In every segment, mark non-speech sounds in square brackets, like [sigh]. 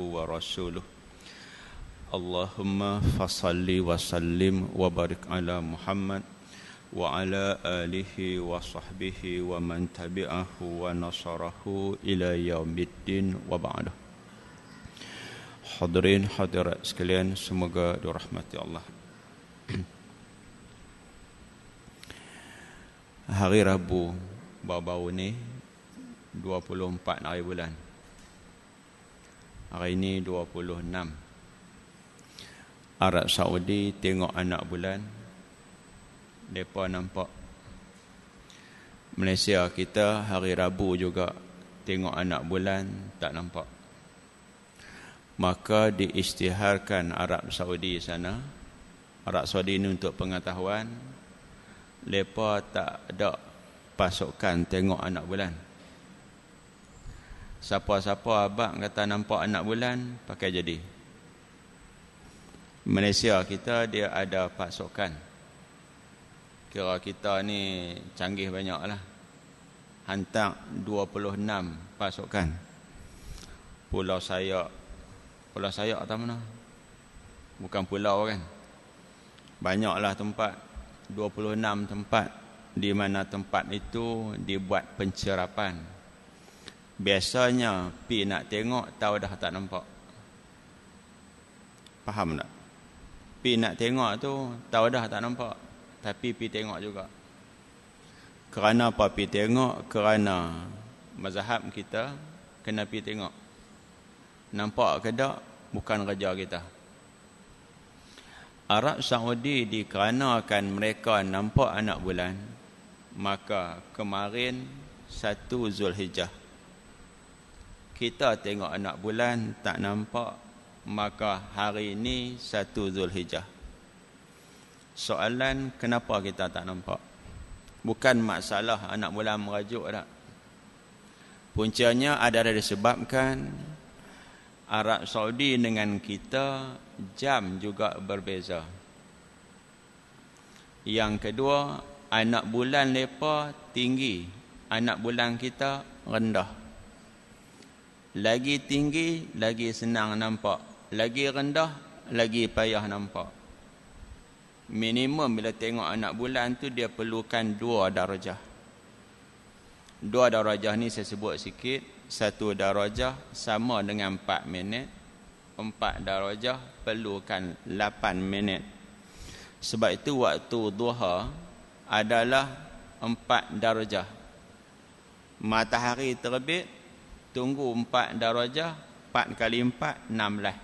abduhu wa rasuluh Allahumma fasalli wa sallim wa barik ala Muhammad wa ala alihi wa sahbihi wa man tabi'ahu wa nasarahu ila yaumiddin wa ba'du Hadirin hadirat sekalian semoga dirahmati Allah [clears throat] Hari Rabu bau-bau ni 24 hari bulan Hari ini 26 Arab Saudi tengok anak bulan Mereka nampak Malaysia kita hari Rabu juga Tengok anak bulan tak nampak Maka diisytiharkan Arab Saudi sana Arab Saudi ini untuk pengetahuan Mereka tak ada pasukan tengok anak bulan Siapa-siapa abang kata nampak anak bulan Pakai jadi Malaysia kita dia ada pasukan Kira kita ni canggih banyak lah Hantar 26 pasukan Pulau Sayak Pulau Sayak atau mana? Bukan pulau kan? Banyak lah tempat 26 tempat Di mana tempat itu dibuat pencerapan Biasanya pi nak tengok tahu dah tak nampak. Faham tak? Pi nak tengok tu tahu dah tak nampak. Tapi pi tengok juga. Kerana apa pi tengok? Kerana mazhab kita kena pi tengok. Nampak ke tak bukan kerja kita. Arab Saudi dikarenakan mereka nampak anak bulan maka kemarin satu Zulhijjah kita tengok anak bulan tak nampak maka hari ini satu Zulhijjah soalan kenapa kita tak nampak bukan masalah anak bulan merajuk tak puncanya ada adalah disebabkan Arab Saudi dengan kita jam juga berbeza yang kedua anak bulan lepa tinggi anak bulan kita rendah lagi tinggi, lagi senang nampak. Lagi rendah, lagi payah nampak. Minimum bila tengok anak bulan tu dia perlukan dua darjah. Dua darjah ni saya sebut sikit. Satu darjah sama dengan empat minit. Empat darjah perlukan lapan minit. Sebab itu waktu duha adalah empat darjah. Matahari terbit tunggu empat darajah empat kali empat enam lah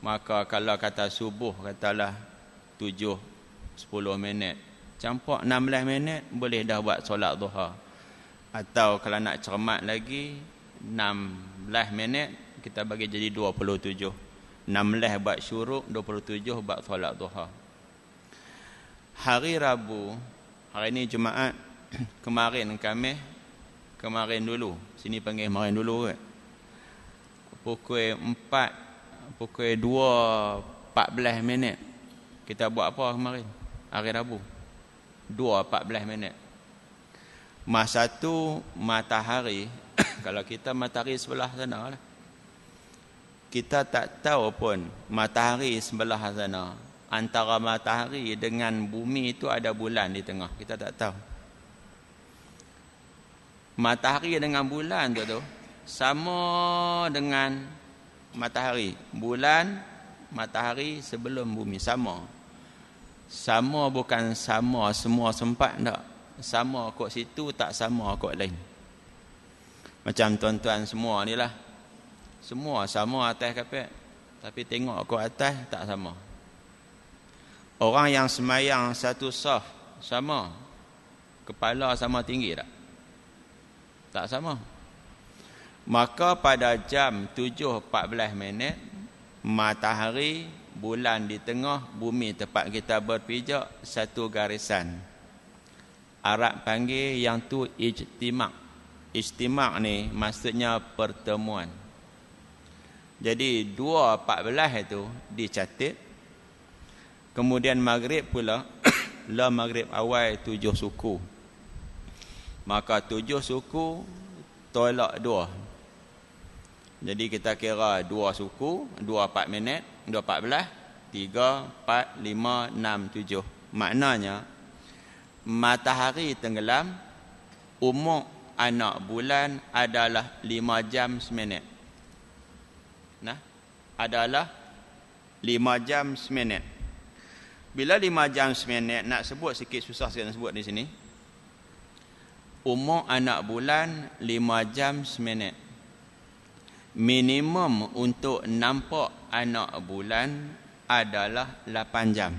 maka kalau kata subuh katalah tujuh sepuluh minit campur enam lah minit boleh dah buat solat duha atau kalau nak cermat lagi enam lah minit kita bagi jadi dua puluh tujuh enam lah buat syuruk dua puluh tujuh buat solat duha hari Rabu hari ini Jumaat [clears throat] kemarin kami kemarin dulu Sini panggil kemarin dulu kot. Pukul 4, pukul 2, 14 minit. Kita buat apa kemarin? Hari Rabu. 2, 14 minit. Masa tu matahari, [coughs] kalau kita matahari sebelah sana lah. Kita tak tahu pun matahari sebelah sana. Antara matahari dengan bumi itu ada bulan di tengah. Kita tak tahu matahari dengan bulan tu tu sama dengan matahari bulan matahari sebelum bumi sama sama bukan sama semua sempat tak sama kok situ tak sama kok lain macam tuan-tuan semua ni lah semua sama atas kapit tapi tengok kok atas tak sama orang yang semayang satu sah sama kepala sama tinggi tak tak sama. Maka pada jam 7.14 minit, matahari, bulan di tengah, bumi tempat kita berpijak, satu garisan. Arab panggil yang tu ijtimak. Ijtimak ni maksudnya pertemuan. Jadi 2.14 itu dicatat. Kemudian maghrib pula, [coughs] la maghrib awal tujuh suku maka tujuh suku tolak dua jadi kita kira dua suku dua empat minit dua empat belas tiga empat lima enam tujuh maknanya matahari tenggelam umur anak bulan adalah lima jam seminit nah adalah lima jam seminit bila lima jam seminit nak sebut sikit susah sikit nak sebut di sini umur anak bulan 5 jam seminit. Minimum untuk nampak anak bulan adalah 8 jam.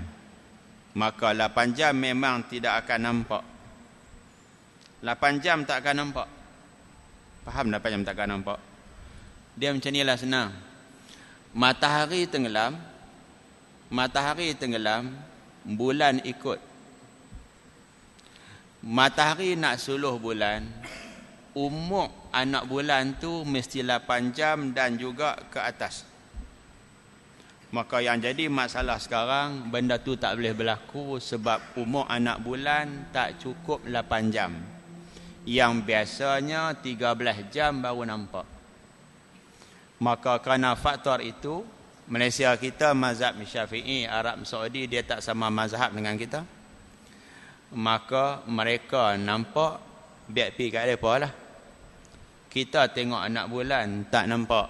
Maka 8 jam memang tidak akan nampak. 8 jam tak akan nampak. Faham 8 jam tak akan nampak. Dia macam inilah senang. Matahari tenggelam, matahari tenggelam, bulan ikut. Matahari nak suluh bulan Umur anak bulan tu mesti 8 jam dan juga ke atas Maka yang jadi masalah sekarang Benda tu tak boleh berlaku Sebab umur anak bulan tak cukup 8 jam Yang biasanya 13 jam baru nampak Maka kerana faktor itu Malaysia kita mazhab syafi'i Arab Saudi dia tak sama mazhab dengan kita Kita maka mereka nampak biar pi kat depa lah kita tengok anak bulan tak nampak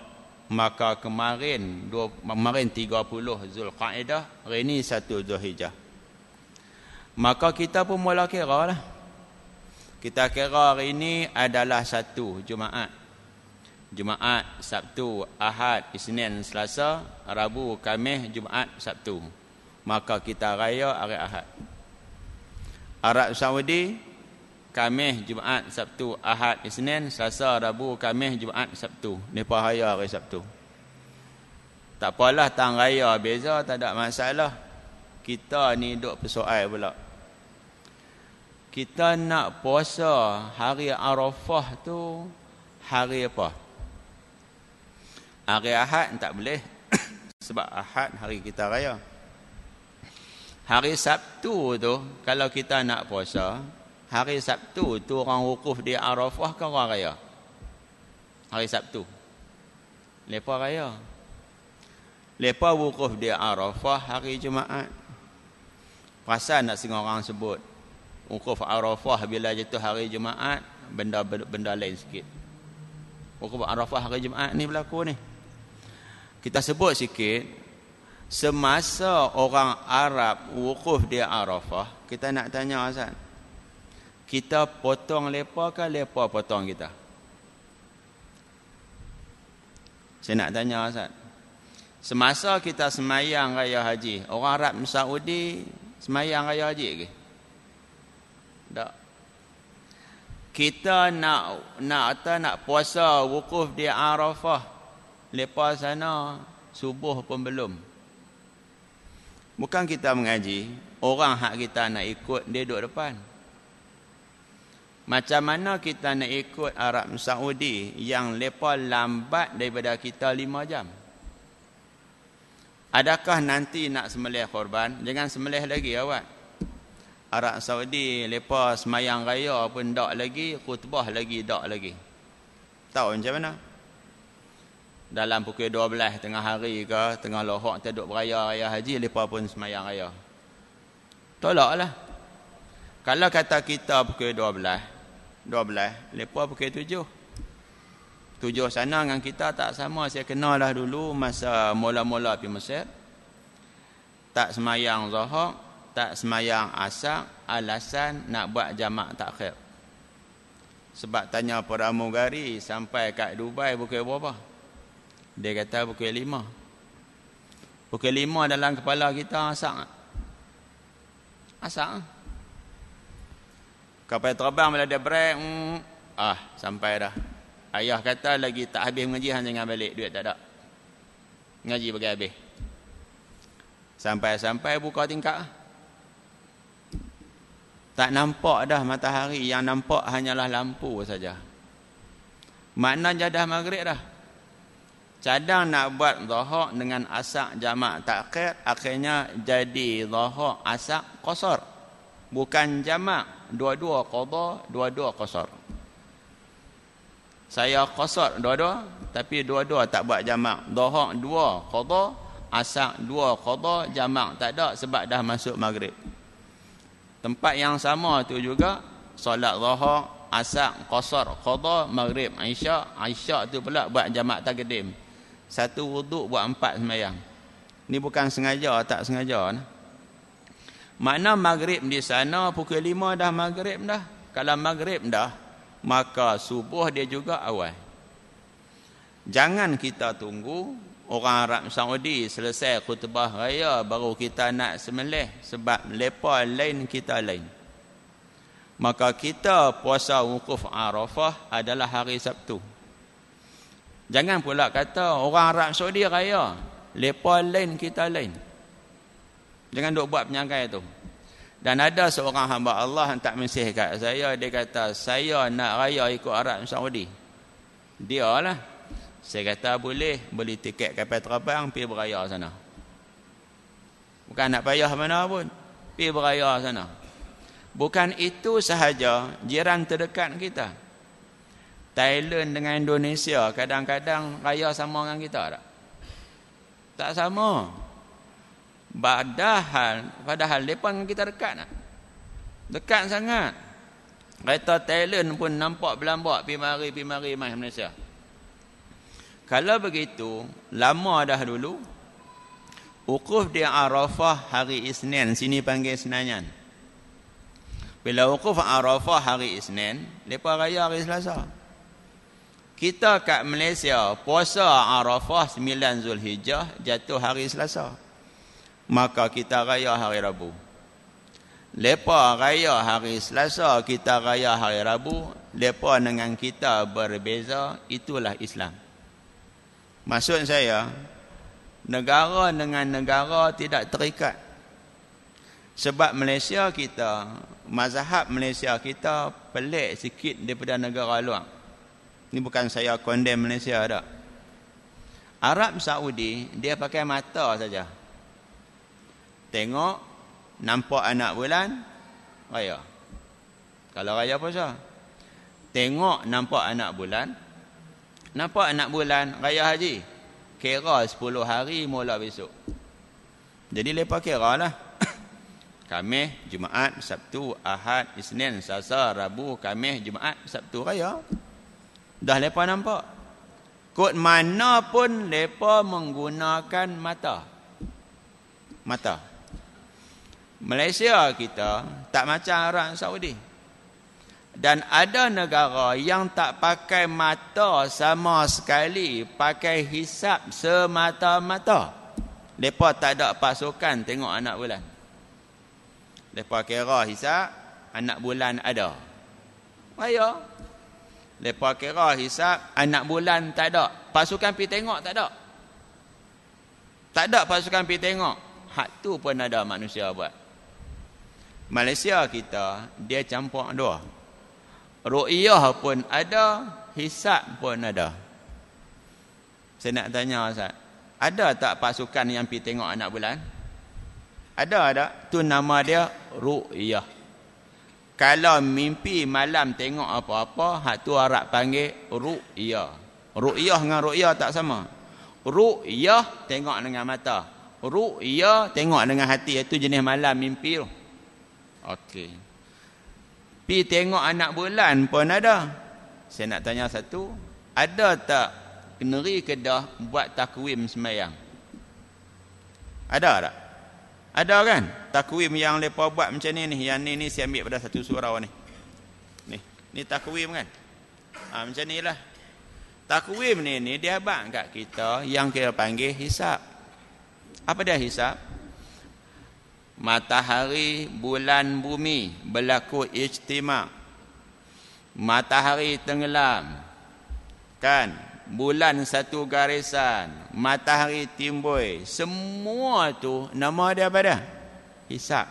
maka kemarin dua, kemarin 30 Zulqaidah hari ni 1 Zulhijjah maka kita pun mula kira lah kita kira hari ini adalah satu Jumaat. Jumaat, Sabtu, Ahad, Isnin, Selasa, Rabu, Khamis, Jumaat, Sabtu. Maka kita raya hari Ahad. Arab Saudi Khamis, Jumaat, Sabtu, Ahad, Isnin, Selasa, Rabu, Khamis, Jumaat, Sabtu. Mereka raya hari Sabtu. Tak apalah, tang raya beza, tak ada masalah. Kita ni dok persoal pula. Kita nak puasa hari Arafah tu, hari apa? Hari Ahad tak boleh. [coughs] Sebab Ahad hari kita raya. Raya. Hari Sabtu tu kalau kita nak puasa, hari Sabtu tu orang wukuf di Arafah ke orang raya? Hari Sabtu. Lepas raya. Lepas wukuf di Arafah hari Jumaat. Pasal nak sengaja orang sebut wukuf Arafah bila jatuh hari Jumaat, benda benda lain sikit. Wukuf Arafah hari Jumaat ni berlaku ni. Kita sebut sikit Semasa orang Arab wukuf di Arafah, kita nak tanya Azan. Kita potong lepa ke lepa potong kita? Saya nak tanya Azan. Semasa kita semayang raya haji, orang Arab Saudi semayang raya haji ke? Tak. Kita nak nak atau nak puasa wukuf di Arafah. Lepas sana subuh pun belum. Bukan kita mengaji, orang hak kita nak ikut dia duduk depan. Macam mana kita nak ikut Arab Saudi yang lepa lambat daripada kita lima jam? Adakah nanti nak semelih korban? Jangan semelih lagi awak. Arab Saudi lepa semayang raya pun tak lagi, kutbah lagi tak lagi. Tahu macam mana? dalam pukul 12 tengah hari ke tengah lohok kita duduk beraya raya haji lepa pun semayang raya lah. kalau kata kita pukul 12 12 lepa pukul 7 tujuh sana dengan kita tak sama saya kenal lah dulu masa mula-mula pergi Mesir tak semayang zahak tak semayang asak alasan nak buat jamak takhir sebab tanya peramugari sampai kat Dubai bukan berapa-apa dia kata pukul lima. Pukul lima dalam kepala kita asak. Asak. Kapal terbang bila dia break. Mm, ah, sampai dah. Ayah kata lagi tak habis mengaji hanya dengan balik. Duit tak ada. Mengaji bagi habis. Sampai-sampai buka tingkat. Tak nampak dah matahari. Yang nampak hanyalah lampu saja. Maknanya dah maghrib dah. Cadang nak buat zahak dengan asak jamak takhir Akhirnya jadi zahak asak kosor Bukan jama Dua-dua qada Dua-dua kosor Saya kosor dua-dua Tapi dua-dua tak buat jama Zahak dua qada Asak dua qada jama tak ada sebab dah masuk maghrib Tempat yang sama tu juga Solat zahak Asak, kosor, kodoh, maghrib, aisyah Aisyah tu pula buat jamak takdim satu wuduk buat empat semayang Ini bukan sengaja tak sengaja nah. makna maghrib di sana pukul lima dah maghrib dah kalau maghrib dah maka subuh dia juga awal jangan kita tunggu orang Arab Saudi selesai khutbah raya baru kita nak semelih sebab lepa lain kita lain maka kita puasa wukuf Arafah adalah hari Sabtu Jangan pula kata orang Arab Saudi raya. Lepa lain kita lain. Jangan duk buat penyangkai tu. Dan ada seorang hamba Allah yang tak mesti kat saya. Dia kata saya nak raya ikut Arab Saudi. Dia lah. Saya kata boleh beli tiket kapal terbang pergi beraya sana. Bukan nak payah mana pun. Pergi beraya sana. Bukan itu sahaja jiran terdekat kita. Thailand dengan Indonesia kadang-kadang raya sama dengan kita tak? Tak sama. Padahal padahal depa dengan kita dekat tak? Dekat sangat. Kereta Thailand pun nampak belambak pi mari pi mari mai Malaysia. Kalau begitu, lama dah dulu wukuf di Arafah hari Isnin sini panggil Senayan. Bila wukuf Arafah hari Isnin, depa raya hari Selasa. Kita kat Malaysia puasa Arafah 9 Zulhijjah jatuh hari Selasa. Maka kita raya hari Rabu. Lepa raya hari Selasa, kita raya hari Rabu. Lepa dengan kita berbeza, itulah Islam. Maksud saya, negara dengan negara tidak terikat. Sebab Malaysia kita, mazhab Malaysia kita pelik sikit daripada negara luar. Ini bukan saya condemn Malaysia tak. Arab Saudi dia pakai mata saja. Tengok nampak anak bulan raya. Kalau raya apa sah? Tengok nampak anak bulan. Nampak anak bulan raya haji. Kira 10 hari mula besok. Jadi lepas kira lah. [coughs] Khamis, Jumaat, Sabtu, Ahad, Isnin, Selasa, Rabu, Khamis, Jumaat, Sabtu, Raya. Dah lepa nampak. Kot mana pun lepa menggunakan mata. Mata. Malaysia kita tak macam Arab Saudi. Dan ada negara yang tak pakai mata sama sekali, pakai hisap semata-mata. Mereka tak ada pasukan tengok anak bulan. Mereka kira hisap, anak bulan ada. Raya, Lepas kira hisap anak ah, bulan tak ada. Pasukan pi tengok tak ada. Tak ada pasukan pi tengok. Hak tu pun ada manusia buat. Malaysia kita dia campur dua. Ru'iyah pun ada, hisap pun ada. Saya nak tanya Ustaz, ada tak pasukan yang pi tengok anak bulan? Ada ada. Tu nama dia ru'iyah kalau mimpi malam tengok apa-apa hak tu Arab panggil ru'yah ru'yah dengan ru'yah tak sama ru'yah tengok dengan mata ru'yah tengok dengan hati itu jenis malam mimpi tu okey pi tengok anak bulan pun ada saya nak tanya satu ada tak negeri kedah buat takwim semayang ada tak ada kan takwim yang lepa buat macam ni ni yang ni ni saya ambil pada satu surau ni. Ni ni takwim kan. Ha, macam ni lah. Takwim ni ni dia bang, kat kita yang kita panggil hisap. Apa dia hisap? Matahari, bulan, bumi berlaku ijtima. Matahari tenggelam. Kan? bulan satu garisan, matahari timbul, semua tu nama dia apa dah? Hisap.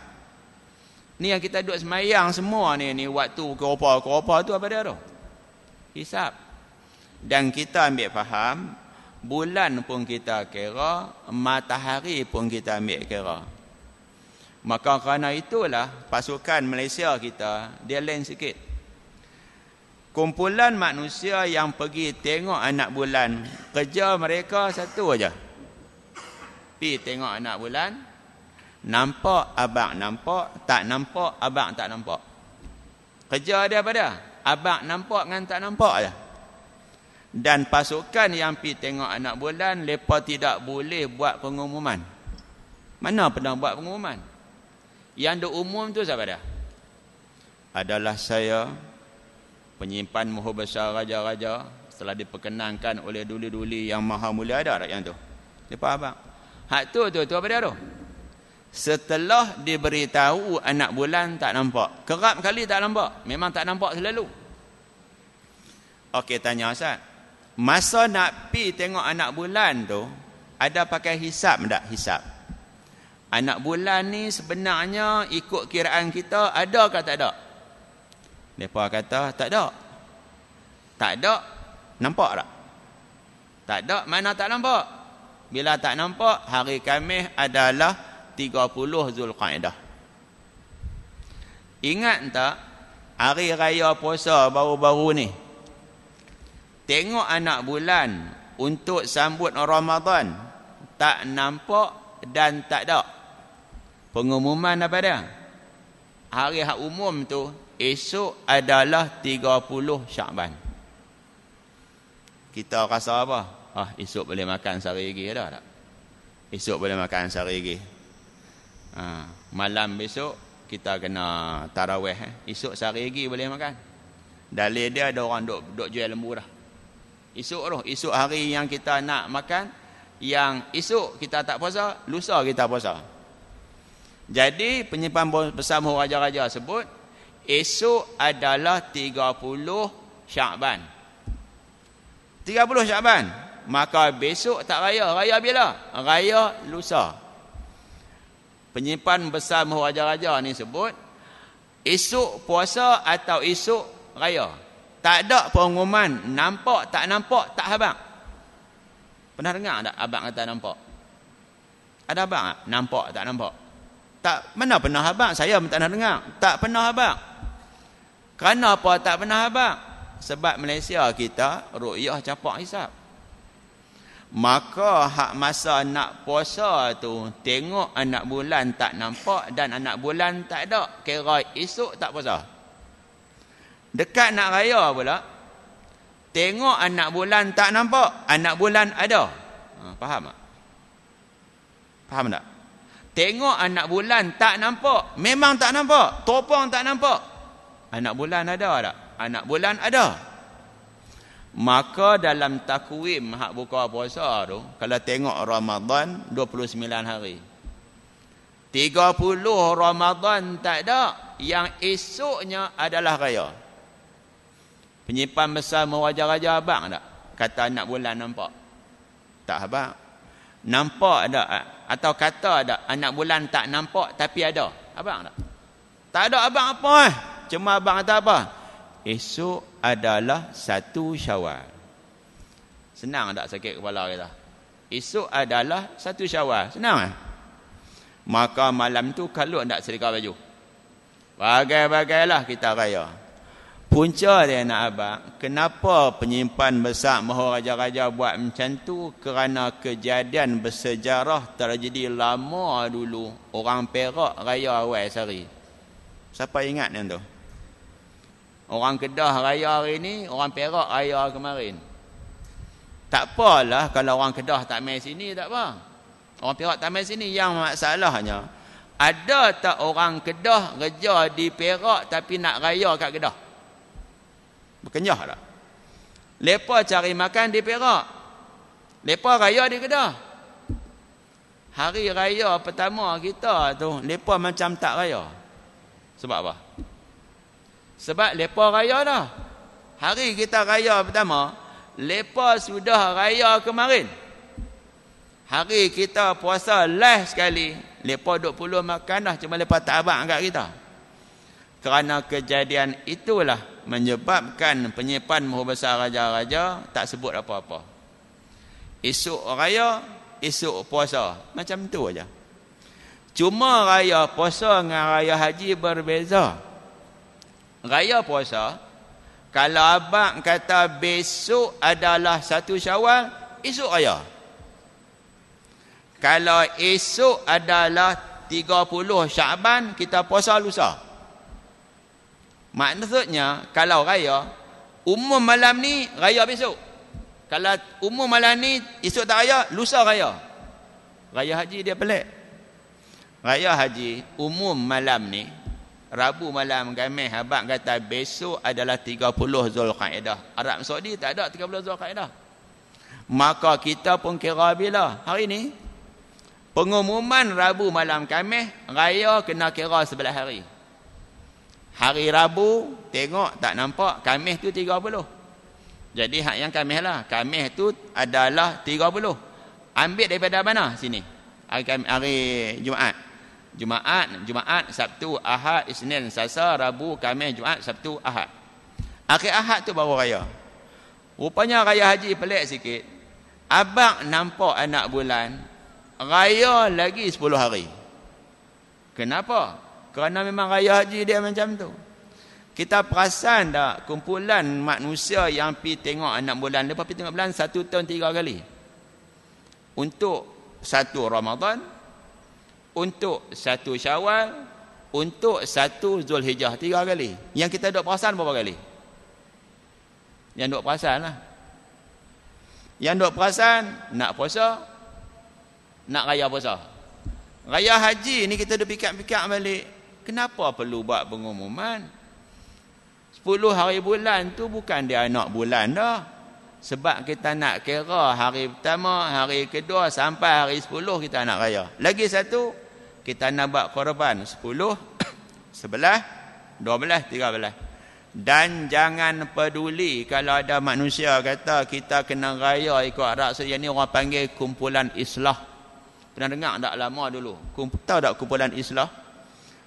Ni yang kita duduk semayang semua ni, ni waktu keropa-keropa tu apa dia tu? Hisap. Dan kita ambil faham, bulan pun kita kira, matahari pun kita ambil kira. Maka kerana itulah pasukan Malaysia kita, dia lain sikit kumpulan manusia yang pergi tengok anak bulan kerja mereka satu aja pi tengok anak bulan nampak abang nampak tak nampak abang tak nampak kerja dia pada abang nampak dengan tak nampak aja dan pasukan yang pi tengok anak bulan lepas tidak boleh buat pengumuman mana pernah buat pengumuman yang umum tu siapa dah adalah saya penyimpan moho besar raja-raja telah diperkenankan oleh duli-duli yang maha mulia ada rakyat tu depa abang hak tu tu tu apa dia tu setelah diberitahu anak bulan tak nampak kerap kali tak nampak memang tak nampak selalu okey tanya ustaz masa nak pi tengok anak bulan tu ada pakai hisap tak hisap anak bulan ni sebenarnya ikut kiraan kita ada ke tak ada mereka kata, tak ada. Tak ada, nampak tak? Tak ada, mana tak nampak? Bila tak nampak, hari kami adalah 30 Zulqaidah. Ingat tak, hari raya puasa baru-baru ni, tengok anak bulan untuk sambut Ramadan, tak nampak dan tak ada. Pengumuman apa dia? Hari hak umum tu esok adalah 30 Syakban. Kita rasa apa? Ah, esok boleh makan sehari lagi ada tak? Esok boleh makan sehari lagi. Ha, malam besok kita kena tarawih eh. Esok sehari lagi boleh makan. Dalil dia ada orang dok dok jual lembu dah. Esok roh, esok hari yang kita nak makan yang esok kita tak puasa, lusa kita puasa. Jadi penyimpan besar Muhammad Raja-Raja sebut, Esok adalah 30 Syaban. 30 syakban. Maka besok tak raya. Raya bila? Raya lusa. Penyimpan besar Mahu Raja-Raja ni sebut. Esok puasa atau esok raya. Tak ada pengumuman. Nampak tak nampak tak habang. Pernah dengar tak abang kata nampak? Ada abang tak? Nampak tak nampak? tak mana pernah habaq saya pun tak pernah dengar tak pernah habaq kerana apa tak pernah habaq sebab Malaysia kita ru'yah capak hisap maka hak masa nak puasa tu tengok anak bulan tak nampak dan anak bulan tak ada kira esok tak puasa dekat nak raya pula tengok anak bulan tak nampak anak bulan ada ha, faham tak faham tak Tengok anak bulan tak nampak. Memang tak nampak. Topong tak nampak. Anak bulan ada tak? Anak bulan ada. Maka dalam takwim hak buka puasa tu, kalau tengok Ramadan 29 hari. 30 Ramadan tak ada. Yang esoknya adalah raya. Penyimpan besar mewajar raja abang tak? Kata anak bulan nampak. Tak abang. Nampak tak? atau kata ada anak bulan tak nampak tapi ada abang tak tak ada abang apa eh cuma abang kata apa esok adalah satu syawal senang tak sakit kepala kita esok adalah satu syawal senang eh maka malam tu kalut tak serika baju bagai-bagailah kita raya Punca dia nak abang, kenapa penyimpan besar Maharaja-Raja buat macam tu? Kerana kejadian bersejarah terjadi lama dulu. Orang Perak raya awal sehari. Siapa ingat ni tu? Orang Kedah raya hari ni, orang Perak raya kemarin. Tak apalah kalau orang Kedah tak main sini, tak apa. Orang Perak tak main sini, yang masalahnya. Ada tak orang Kedah kerja di Perak tapi nak raya kat Kedah? Berkenyah lah. Lepas cari makan di Perak. lepas raya di Kedah. Hari raya pertama kita tu, lepas macam tak raya. Sebab apa? Sebab lepas raya dah. Hari kita raya pertama, lepas sudah raya kemarin. Hari kita puasa last sekali, lepas duk puluh makan dah cuma lepas tak abang kat kita kerana kejadian itulah menyebabkan penyimpan Maha Besar Raja-Raja tak sebut apa-apa. Esok raya, esok puasa. Macam tu aja. Cuma raya puasa dengan raya haji berbeza. Raya puasa, kalau abang kata besok adalah satu syawal, esok raya. Kalau esok adalah 30 syaban, kita puasa lusa. Lusa. Maksudnya kalau raya umum malam ni raya besok. Kalau umum malam ni esok tak raya, lusa raya. Raya haji dia pelik. Raya haji umum malam ni Rabu malam Gamis Habak kata besok adalah 30 Zulkaidah. Arab Saudi tak ada 30 Zulkaidah. Maka kita pun kira bila hari ni pengumuman Rabu malam Kamis raya kena kira sebelah hari. Hari Rabu tengok tak nampak Khamis tu 30. Jadi hak yang Khamis lah. Khamis tu adalah 30. Ambil daripada mana sini? Hari, hari Jumaat. Jumaat, Jumaat, Sabtu, Ahad, Isnin, Selasa, Rabu, Kamis, Jumaat, Sabtu, Ahad. Akhir Ahad tu baru raya. Rupanya raya haji pelik sikit. Abang nampak anak bulan raya lagi 10 hari. Kenapa? Kerana memang raya haji dia macam tu. Kita perasan tak kumpulan manusia yang pi tengok anak bulan lepas pi tengok bulan satu tahun tiga kali. Untuk satu Ramadan, untuk satu Syawal, untuk satu Zulhijjah tiga kali. Yang kita dok perasan berapa kali? Yang dok perasan lah. Yang dok perasan nak puasa, nak raya puasa. Raya haji ni kita dok pikat-pikat balik Kenapa perlu buat pengumuman? 10 hari bulan tu bukan dia anak bulan dah. Sebab kita nak kira hari pertama, hari kedua sampai hari 10 kita nak raya. Lagi satu, kita nak buat korban 10, 11, 12, 13. Dan jangan peduli kalau ada manusia kata kita kena raya ikut arak sedia ni orang panggil kumpulan islah. Pernah dengar tak lama dulu? Kumpul, tahu tak kumpulan islah?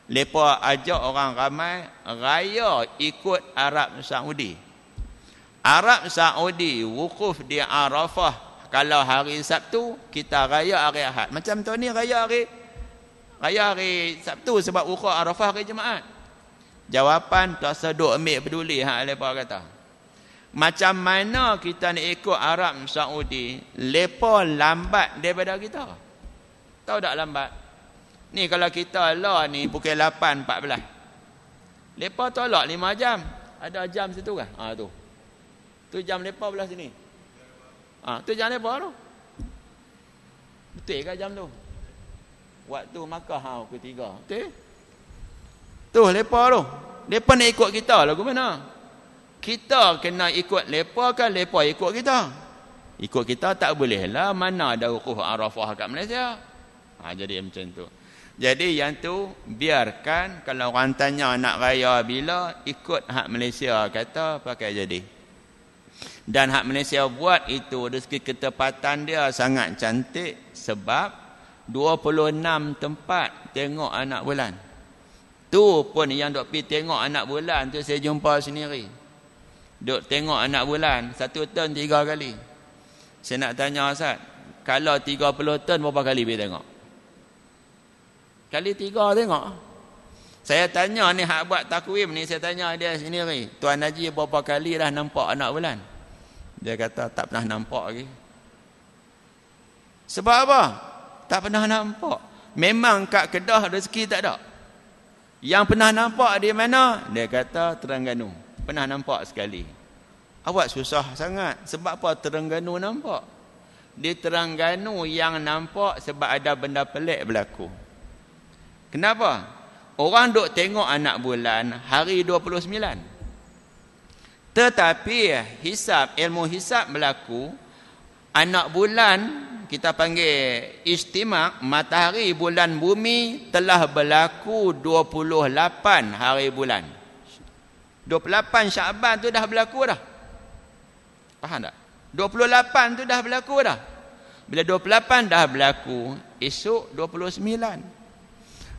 Lepas ajak orang ramai raya ikut Arab Saudi. Arab Saudi wukuf di Arafah kalau hari Sabtu kita raya hari Ahad. Macam tu ni raya hari raya hari Sabtu sebab wukuf Arafah hari Jumaat. Jawapan tak seduk ambil peduli hak lepa kata. Macam mana kita nak ikut Arab Saudi, Lepas lambat daripada kita. Tahu tak lambat? Ni kalau kita lah ni pukul 8.14. Lepa tolak 5 jam. Ada jam situ kan? Ha tu. Tu jam lepa belah sini. Ha tu jam lepa tu. Betul ke jam tu? Waktu Makkah ha pukul 3. Betul? Tu lepa tu. Lepa nak ikut kita lah ke mana? Kita kena ikut lepa kan lepa ikut kita. Ikut kita tak boleh lah mana ada Arafah kat Malaysia. Ha, jadi macam tu. Jadi yang tu biarkan kalau orang tanya nak raya bila ikut hak Malaysia kata pakai jadi. Dan hak Malaysia buat itu dari segi ketepatan dia sangat cantik sebab 26 tempat tengok anak bulan. Tu pun yang dok pi tengok anak bulan tu saya jumpa sendiri. Dok tengok anak bulan satu tahun tiga kali. Saya nak tanya Ustaz, kalau 30 tahun berapa kali pi tengok? Kali tiga tengok. Saya tanya ni hak buat takwim ni saya tanya dia sendiri. Tuan Haji berapa kali dah nampak anak bulan? Dia kata tak pernah nampak lagi. Sebab apa? Tak pernah nampak. Memang kat Kedah rezeki tak ada. Yang pernah nampak di mana? Dia kata Terengganu. Pernah nampak sekali. Awak susah sangat. Sebab apa Terengganu nampak? Di Terengganu yang nampak sebab ada benda pelik berlaku. Kenapa? Orang duk tengok anak bulan hari 29. Tetapi eh, hisap ilmu hisap berlaku anak bulan kita panggil istimak matahari bulan bumi telah berlaku 28 hari bulan. 28 Syaban tu dah berlaku dah. Faham tak? 28 tu dah berlaku dah. Bila 28 dah berlaku, esok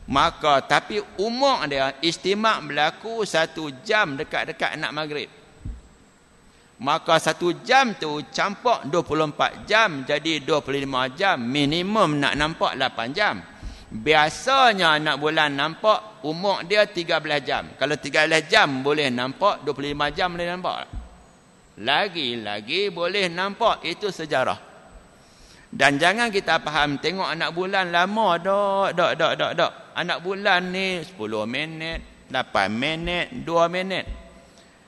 Maka tapi umum dia istimak berlaku satu jam dekat-dekat nak maghrib. Maka satu jam tu campak 24 jam jadi 25 jam. Minimum nak nampak 8 jam. Biasanya anak bulan nampak umur dia 13 jam. Kalau 13 jam boleh nampak, 25 jam boleh nampak. Lagi-lagi boleh nampak itu sejarah. Dan jangan kita faham tengok anak bulan lama dok dok dok dok dok. Anak bulan ni 10 minit, 8 minit, 2 minit.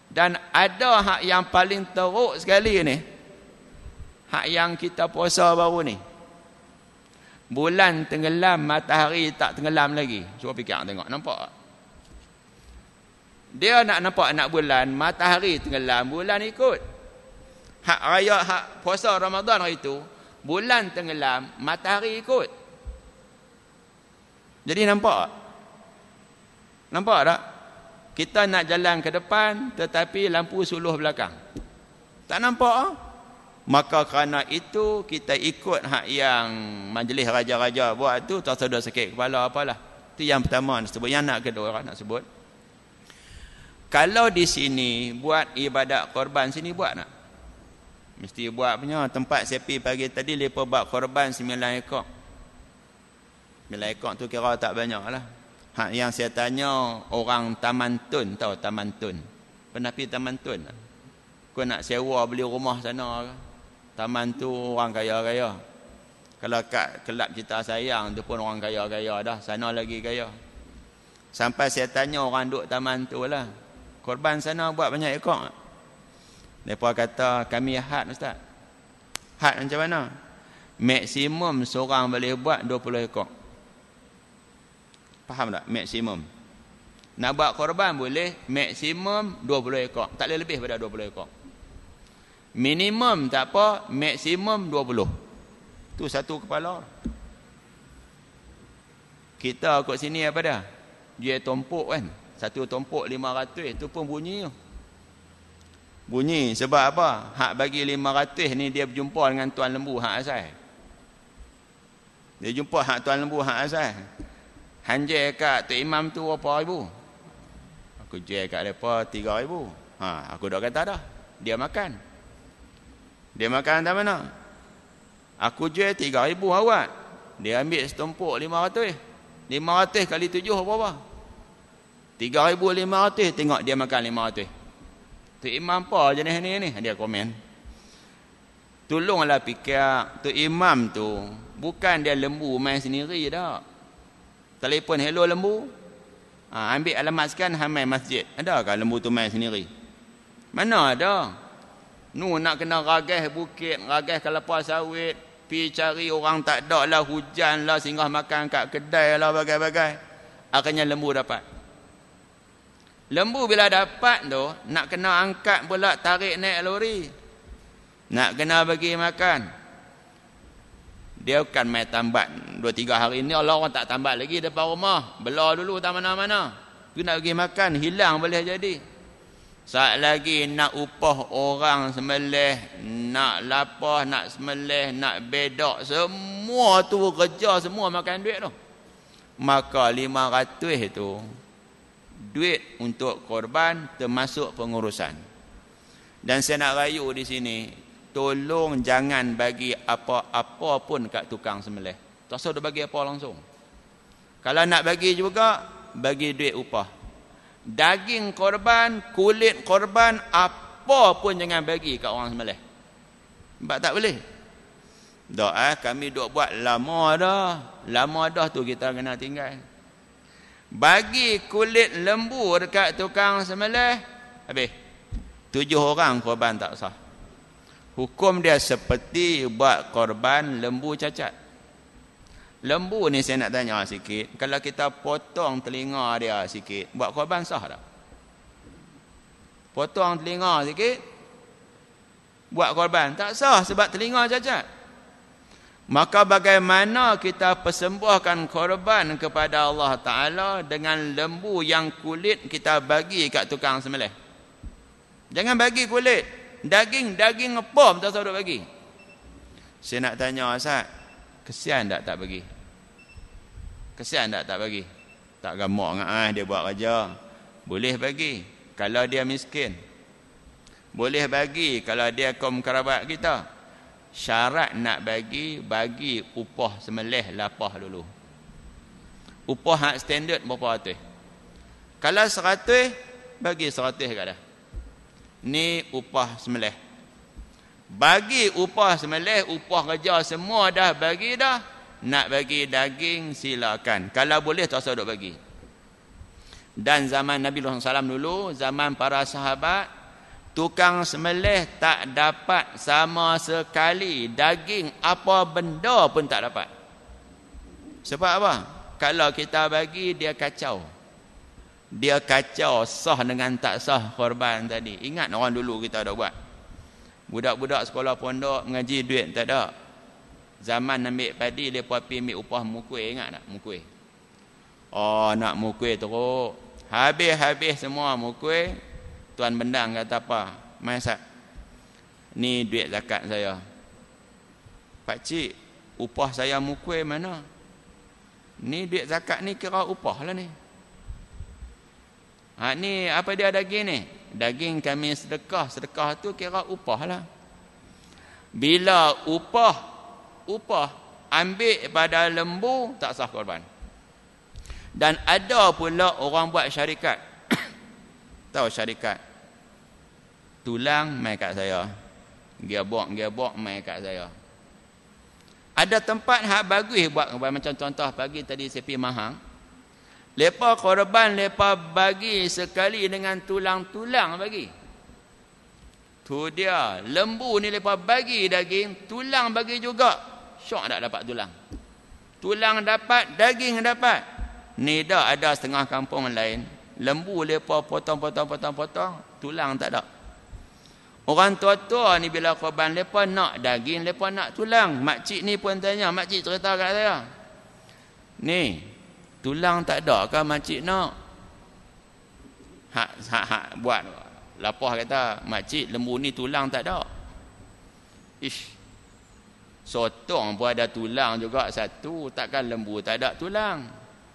Dan ada hak yang paling teruk sekali ni. Hak yang kita puasa baru ni. Bulan tenggelam, matahari tak tenggelam lagi. Cuba fikir tengok, nampak tak? Dia nak nampak anak bulan, matahari tenggelam, bulan ikut. Hak raya, hak puasa Ramadan hari itu, bulan tenggelam, matahari ikut. Jadi nampak? Nampak tak? Kita nak jalan ke depan tetapi lampu suluh belakang. Tak nampak? Ah? Maka kerana itu kita ikut hak yang majlis raja-raja buat tu tak sedar sakit kepala apalah. Itu yang pertama nak sebut. Yang nak kedua orang nak sebut. Kalau di sini buat ibadat korban sini buat tak? Mesti buat punya tempat sepi pagi tadi lepas buat korban 9 ekor. 9 ekor tu kira tak banyak lah. Ha, yang saya tanya orang Taman Tun tahu Taman Tun. Pernah pergi Taman Tun? Kau nak sewa beli rumah sana ke? Taman tu orang kaya-kaya. Kalau kat kelab cita sayang tu pun orang kaya-kaya dah. Sana lagi kaya. Sampai saya tanya orang duk taman tu lah. Korban sana buat banyak ekor mereka kata kami had Ustaz. Had macam mana? Maksimum seorang boleh buat 20 ekor. Faham tak? Maksimum. Nak buat korban boleh maksimum 20 ekor. Tak boleh lebih pada 20 ekor. Minimum tak apa, maksimum 20. Tu satu kepala. Kita kat sini apa dah? Dia tompok kan. Satu tompok ratus. tu pun bunyi bunyi sebab apa hak bagi lima 500 ni dia berjumpa dengan tuan lembu hak asal dia jumpa hak tuan lembu hak asal hanjir kat tu imam tu berapa ribu aku jail kat depa tiga ribu ha aku dah kata dah dia makan dia makan dah mana aku jail tiga ribu awak dia ambil setumpuk Lima 500 kali 7 berapa 3500 tengok dia makan lima 500 Tu Imam apa jenis ni ni? Dia komen. Tolonglah fikir tu Imam tu bukan dia lembu main sendiri dah. Telefon hello lembu. Ha, ambil alamat sekian hamai masjid. Adakah lembu tu main sendiri? Mana ada? Nu nak kena ragas bukit, ragas kelapa sawit, pi cari orang tak ada lah hujan lah singgah makan kat kedai lah bagai-bagai. Akhirnya lembu dapat. Lembu bila dapat tu nak kena angkat pula tarik naik lori. Nak kena bagi makan. Dia akan mai tambat. 2 3 hari ni Allah orang tak tambat lagi depan rumah. Belah dulu tak mana-mana. Tu nak bagi makan hilang boleh jadi. Saat lagi nak upah orang semelih, nak lapah, nak semelih, nak bedak, semua tu kerja semua makan duit tu. Maka 500 tu duit untuk korban termasuk pengurusan. Dan saya nak rayu di sini, tolong jangan bagi apa-apa pun kat tukang semelih. Tak usah dia bagi apa langsung. Kalau nak bagi juga, bagi duit upah. Daging korban, kulit korban, apa pun jangan bagi kat orang semelih. Sebab tak boleh. Tak, eh, kami duk buat lama dah. Lama dah tu kita kena tinggal bagi kulit lembu dekat tukang semelih habis tujuh orang korban tak sah hukum dia seperti buat korban lembu cacat lembu ni saya nak tanya sikit kalau kita potong telinga dia sikit buat korban sah tak potong telinga sikit buat korban tak sah sebab telinga cacat Maka bagaimana kita persembahkan korban kepada Allah Ta'ala dengan lembu yang kulit kita bagi kat tukang semelih. Jangan bagi kulit. Daging, daging apa tak saya bagi. Saya nak tanya Asad, kesian tak tak bagi? Kesian tak tak bagi? Tak gamak dengan ah, dia buat kerja. Boleh bagi kalau dia miskin. Boleh bagi kalau dia kom kerabat Kita syarat nak bagi bagi upah semelih lapah dulu upah hak standard berapa ratus kalau seratus bagi seratus kat dah ni upah semelih bagi upah semelih upah kerja semua dah bagi dah nak bagi daging silakan kalau boleh tak usah duk bagi dan zaman Nabi Muhammad SAW dulu zaman para sahabat tukang semelih tak dapat sama sekali daging apa benda pun tak dapat sebab apa kalau kita bagi dia kacau dia kacau sah dengan tak sah korban tadi ingat orang dulu kita dah buat budak-budak sekolah pondok mengaji duit tak ada zaman ambil padi dia pun pergi ambil upah mukuih ingat tak mukwe? oh nak mukwe teruk habis-habis semua mukwe tuan menang kata apa mai ni duit zakat saya pak cik upah saya mukwe mana ni duit zakat ni kira upah lah ni ha, ni apa dia daging ni daging kami sedekah sedekah tu kira upah lah bila upah upah ambil pada lembu tak sah korban dan ada pula orang buat syarikat [coughs] tahu syarikat tulang mai kat saya. Gearbox gearbox mai kat saya. Ada tempat hak bagus buat macam contoh pagi tadi Sepi Mahang. Lepa korban lepa bagi sekali dengan tulang-tulang bagi. Tu dia, lembu ni lepa bagi daging, tulang bagi juga. Syok tak dapat tulang. Tulang dapat, daging dapat. Ni dah ada setengah kampung lain, lembu lepa potong-potong-potong-potong, tulang tak ada. Orang tua-tua ni bila korban mereka nak daging, mereka nak tulang. Makcik ni pun tanya, makcik cerita kat saya. Ni, tulang tak ada ke makcik nak? Hak, hak, hak, buat. Lapah kata, makcik lembu ni tulang tak ada. Ish. Sotong pun ada tulang juga satu. Takkan lembu tak ada tulang.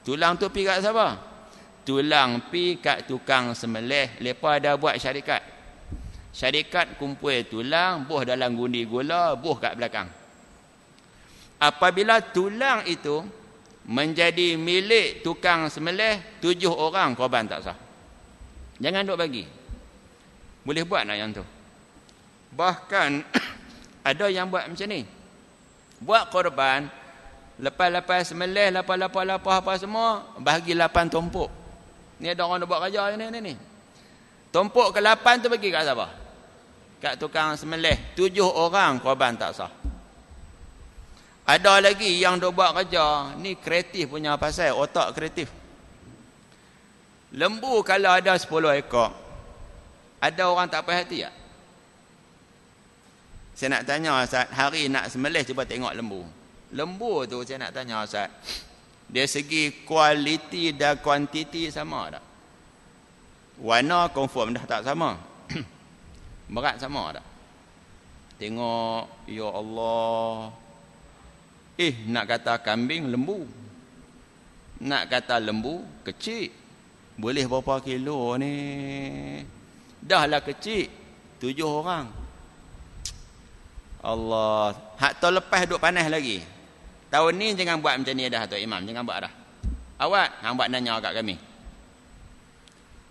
Tulang tu pergi kat siapa? Tulang pergi kat tukang semelih. Mereka ada buat syarikat. Syarikat kumpul tulang, buh dalam gundi gula, buh kat belakang. Apabila tulang itu menjadi milik tukang semelih, tujuh orang korban tak sah. Jangan duk bagi. Boleh buat nak yang tu. Bahkan [clears throat] ada yang buat macam ni. Buat korban, lepas-lepas semelih, lepas-lepas-lepas apa semua, bagi lapan tumpuk. Ni ada orang nak buat kerja ni, ni, ni. Tumpuk ke lapan tu bagi kat Sabah kat tukang semelih tujuh orang korban tak sah ada lagi yang dok buat kerja ni kreatif punya pasal otak kreatif lembu kalau ada sepuluh ekor ada orang tak payah hati tak saya nak tanya Ustaz hari nak semelih cuba tengok lembu lembu tu saya nak tanya Ustaz dia segi kualiti dan kuantiti sama tak warna confirm dah tak sama Berat sama tak? Tengok, ya Allah. Eh, nak kata kambing lembu. Nak kata lembu kecil. Boleh berapa kilo ni? Dahlah kecil. Tujuh orang. Allah, hak tu lepas duk panas lagi. Tahun ni jangan buat macam ni dah tu imam, jangan buat dah. Awak hang nanya kat kami.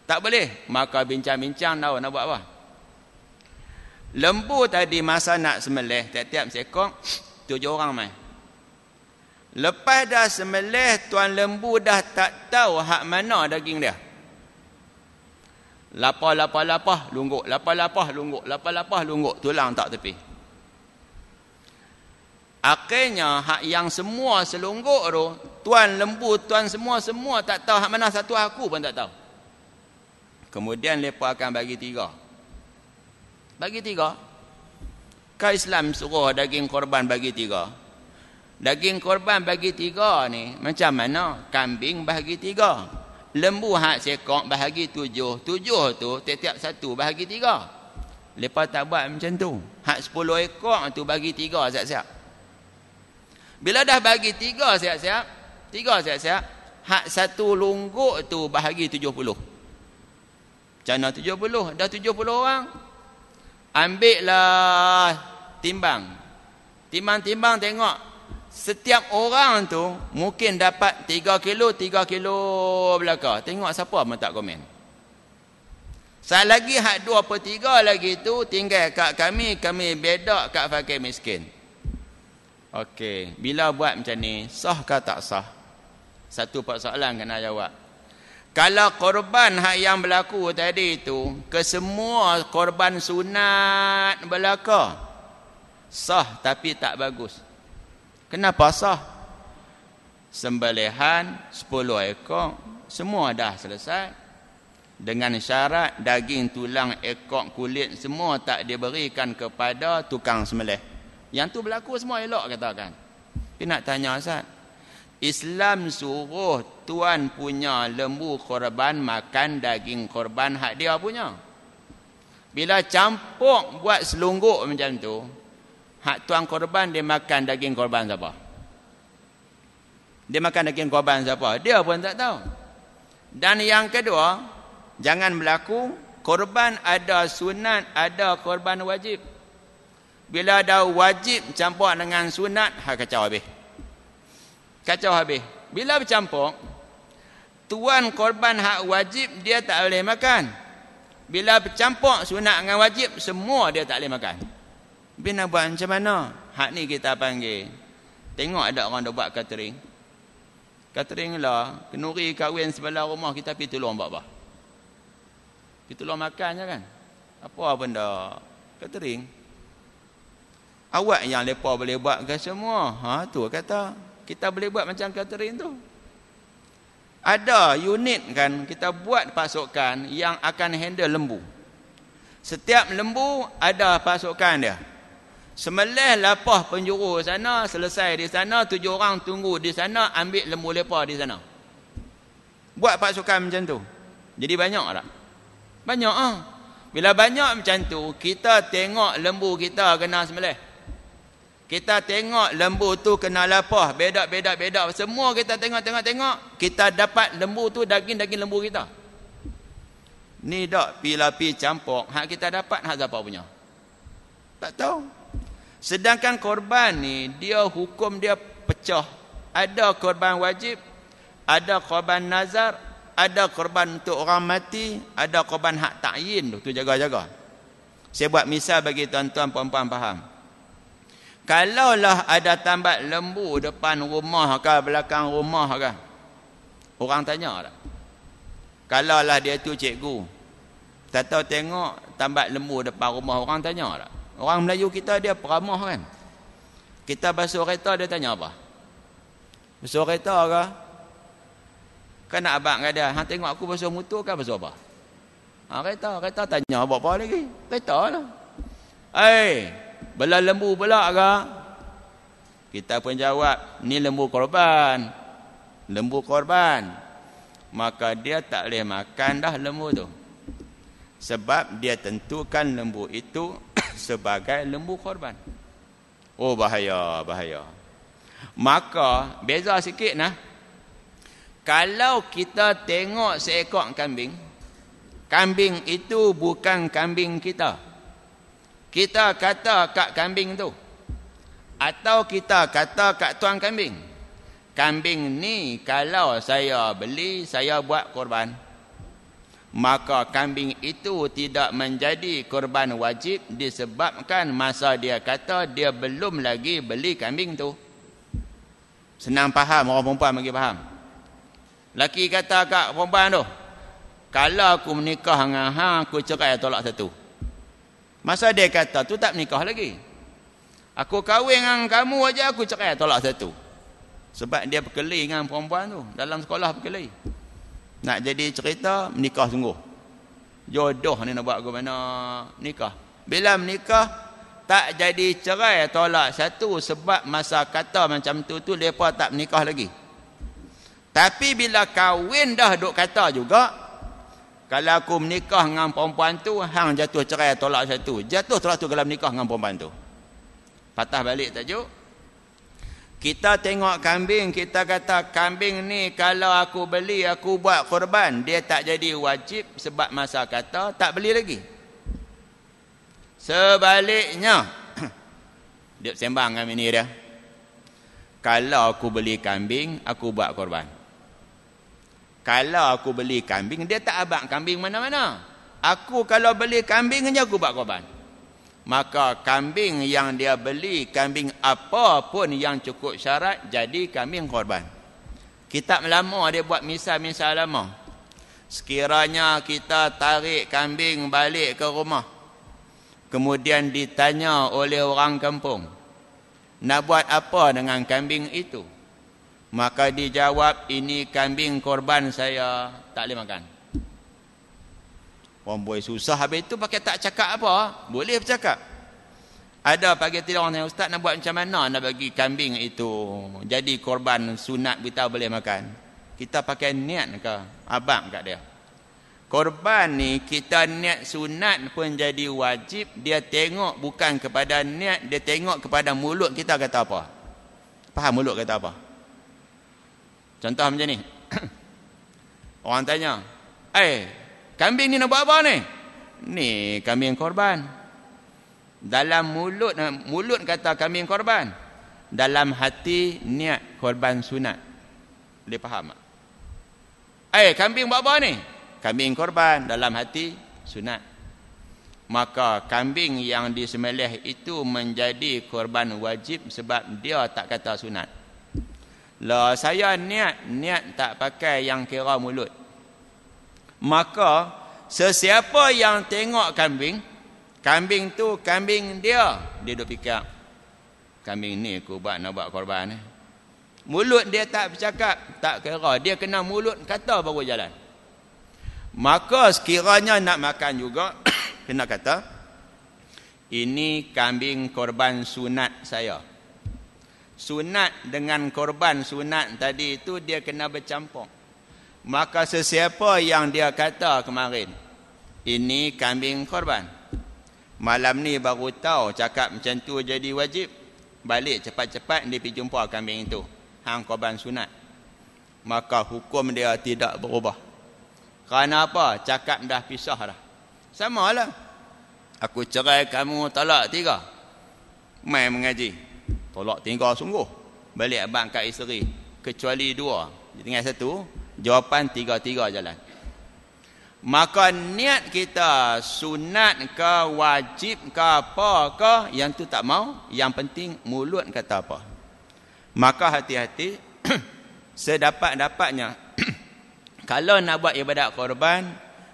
Tak boleh. Maka bincang-bincang dah nak buat apa? Lembu tadi masa nak semelih tiap-tiap sekong tujuh orang main. Lepas dah semelih tuan lembu dah tak tahu hak mana daging dia. Lapa lapa lapa lungguk, lapa lapa lungguk, lapa lapa lungguk tulang tak tepi. Akhirnya hak yang semua selungguk tu tuan lembu tuan semua semua tak tahu hak mana satu aku pun tak tahu. Kemudian lepa akan bagi tiga. Bagi tiga. Kan Islam suruh daging korban bagi tiga. Daging korban bagi tiga ni macam mana? Kambing bagi tiga. Lembu hak sekok bagi tujuh. Tujuh tu tiap-tiap satu bagi tiga. Lepas tak buat macam tu. Hak sepuluh ekor tu bagi tiga siap-siap. Bila dah bagi tiga siap-siap. Tiga siap-siap. Hak satu lungguk tu bahagi tujuh puluh. Macam mana tujuh puluh? Dah tujuh puluh orang ambillah timbang timbang-timbang tengok setiap orang tu mungkin dapat 3 kilo 3 kilo belaka tengok siapa pun tak komen saat lagi hak 2 per tiga lagi tu tinggal kat kami kami bedak kat fakir miskin Okey, bila buat macam ni, sah ke tak sah? Satu persoalan kena jawab. Kalau korban hak yang berlaku tadi itu, kesemua korban sunat berlaku. Sah tapi tak bagus. Kenapa sah? Sembelihan 10 ekor semua dah selesai dengan syarat daging tulang ekor kulit semua tak diberikan kepada tukang sembelih. Yang tu berlaku semua elok katakan. Kita nak tanya Ustaz, Islam suruh tuan punya lembu korban makan daging korban hak dia punya. Bila campur buat selungguk macam tu, hak tuan korban dia makan daging korban siapa? Dia makan daging korban siapa? Dia pun tak tahu. Dan yang kedua, jangan berlaku korban ada sunat, ada korban wajib. Bila ada wajib campur dengan sunat, hak kacau habis. Kacau habis. Bila bercampur, tuan korban hak wajib dia tak boleh makan. Bila bercampur sunat dengan wajib, semua dia tak boleh makan. Bila nak buat macam mana? Hak ni kita panggil. Tengok ada orang dah buat catering. Catering lah, kenuri kahwin sebelah rumah kita pergi tolong buat apa? Pergi tolong makan je kan? Apa benda? Catering. Awak yang lepas boleh buat ke semua? Ha, tu kata kita boleh buat macam catering tu ada unit kan kita buat pasukan yang akan handle lembu setiap lembu ada pasukan dia semelih lapah penjuru sana selesai di sana tujuh orang tunggu di sana ambil lembu lepa di sana buat pasukan macam tu jadi banyak tak? banyak ah. bila banyak macam tu kita tengok lembu kita kena semelih kita tengok lembu tu kena lapar, beda-beda-beda. Semua kita tengok-tengok-tengok, kita dapat lembu tu daging-daging lembu kita. Ni dak pilapi campur, hak kita dapat hak apa punya? Tak tahu. Sedangkan korban ni dia hukum dia pecah. Ada korban wajib, ada korban nazar, ada korban untuk orang mati, ada korban hak takyin tu jaga-jaga. Saya buat misal bagi tuan-tuan puan-puan faham. -tuan, Kalaulah ada tambat lembu depan rumah ke belakang rumah ke. Orang tanya tak? Kalaulah dia tu cikgu. Tak tahu tengok tambat lembu depan rumah orang tanya tak? Orang Melayu kita dia peramah kan? Kita basuh kereta dia tanya apa? Basuh kereta ke? Kan nak abang ada. Hang tengok aku basuh motor ke basuh apa? Ha, kereta. Kereta tanya apa-apa lagi. Kereta lah. Eh, hey, Belah lembu pula ke? Kita pun jawab, ni lembu korban. Lembu korban. Maka dia tak boleh makan dah lembu tu. Sebab dia tentukan lembu itu [coughs] sebagai lembu korban. Oh bahaya, bahaya. Maka beza sikit nah. Kalau kita tengok seekor kambing, kambing itu bukan kambing kita kita kata kat kambing tu atau kita kata kat tuan kambing kambing ni kalau saya beli saya buat korban maka kambing itu tidak menjadi korban wajib disebabkan masa dia kata dia belum lagi beli kambing tu senang faham orang perempuan bagi faham laki kata kat perempuan tu kalau aku menikah dengan hang aku cerai tolak satu Masa dia kata tu tak nikah lagi. Aku kahwin dengan kamu aja aku cerai tolak satu. Sebab dia berkeli dengan perempuan tu. Dalam sekolah berkeli. Nak jadi cerita menikah sungguh. Jodoh ni nak buat ke mana nikah. Bila menikah tak jadi cerai tolak satu sebab masa kata macam tu tu mereka tak menikah lagi. Tapi bila kahwin dah duk kata juga kalau aku menikah dengan perempuan tu hang jatuh cerai tolak satu, Jatuh tolak tu kalau menikah dengan perempuan tu. Patah balik tajuk. Kita tengok kambing, kita kata kambing ni kalau aku beli aku buat korban, dia tak jadi wajib sebab masa kata tak beli lagi. Sebaliknya [clears throat] dia sembang kami ni dia. Kalau aku beli kambing, aku buat korban. Kalau aku beli kambing, dia tak abang kambing mana-mana. Aku kalau beli kambing hanya aku buat korban. Maka kambing yang dia beli, kambing apa pun yang cukup syarat, jadi kambing korban. Kitab lama dia buat misal-misal lama. Sekiranya kita tarik kambing balik ke rumah. Kemudian ditanya oleh orang kampung. Nak buat apa dengan kambing itu? Maka dijawab ini kambing korban saya tak boleh makan. Orang boy susah habis itu pakai tak cakap apa? Boleh bercakap. Ada pagi tadi orang tanya ustaz nak buat macam mana nak bagi kambing itu jadi korban sunat kita boleh makan. Kita pakai niat ke? Abang kat dia. Korban ni kita niat sunat pun jadi wajib dia tengok bukan kepada niat dia tengok kepada mulut kita kata apa. Faham mulut kata apa? Contoh macam ni. [coughs] Orang tanya, "Eh, kambing ni nak buat apa ni?" "Ni kambing korban." Dalam mulut mulut kata kambing korban. Dalam hati niat korban sunat. Dia faham tak? Eh, kambing buat apa ni? Kambing korban dalam hati sunat. Maka kambing yang disembelih itu menjadi korban wajib sebab dia tak kata sunat. Lah saya niat, niat tak pakai yang kira mulut. Maka sesiapa yang tengok kambing, kambing tu kambing dia, dia duk fikir kambing ni aku buat nak buat korban eh. Mulut dia tak bercakap, tak kira, dia kena mulut kata baru jalan. Maka sekiranya nak makan juga [coughs] kena kata ini kambing korban sunat saya sunat dengan korban sunat tadi itu dia kena bercampur. Maka sesiapa yang dia kata kemarin, ini kambing korban. Malam ni baru tahu cakap macam tu jadi wajib. Balik cepat-cepat dia pergi jumpa kambing itu. Hang korban sunat. Maka hukum dia tidak berubah. Kerana apa? Cakap dah pisah dah. Sama lah. Aku cerai kamu talak tiga. Main mengaji. Tolak tiga sungguh. Balik abang kat isteri. Kecuali dua. Dia tinggal satu. Jawapan tiga-tiga jalan. Maka niat kita sunat ke wajib ke apa ke yang tu tak mau. Yang penting mulut kata apa. Maka hati-hati [clears throat] sedapat-dapatnya. [clears throat] Kalau nak buat ibadat korban,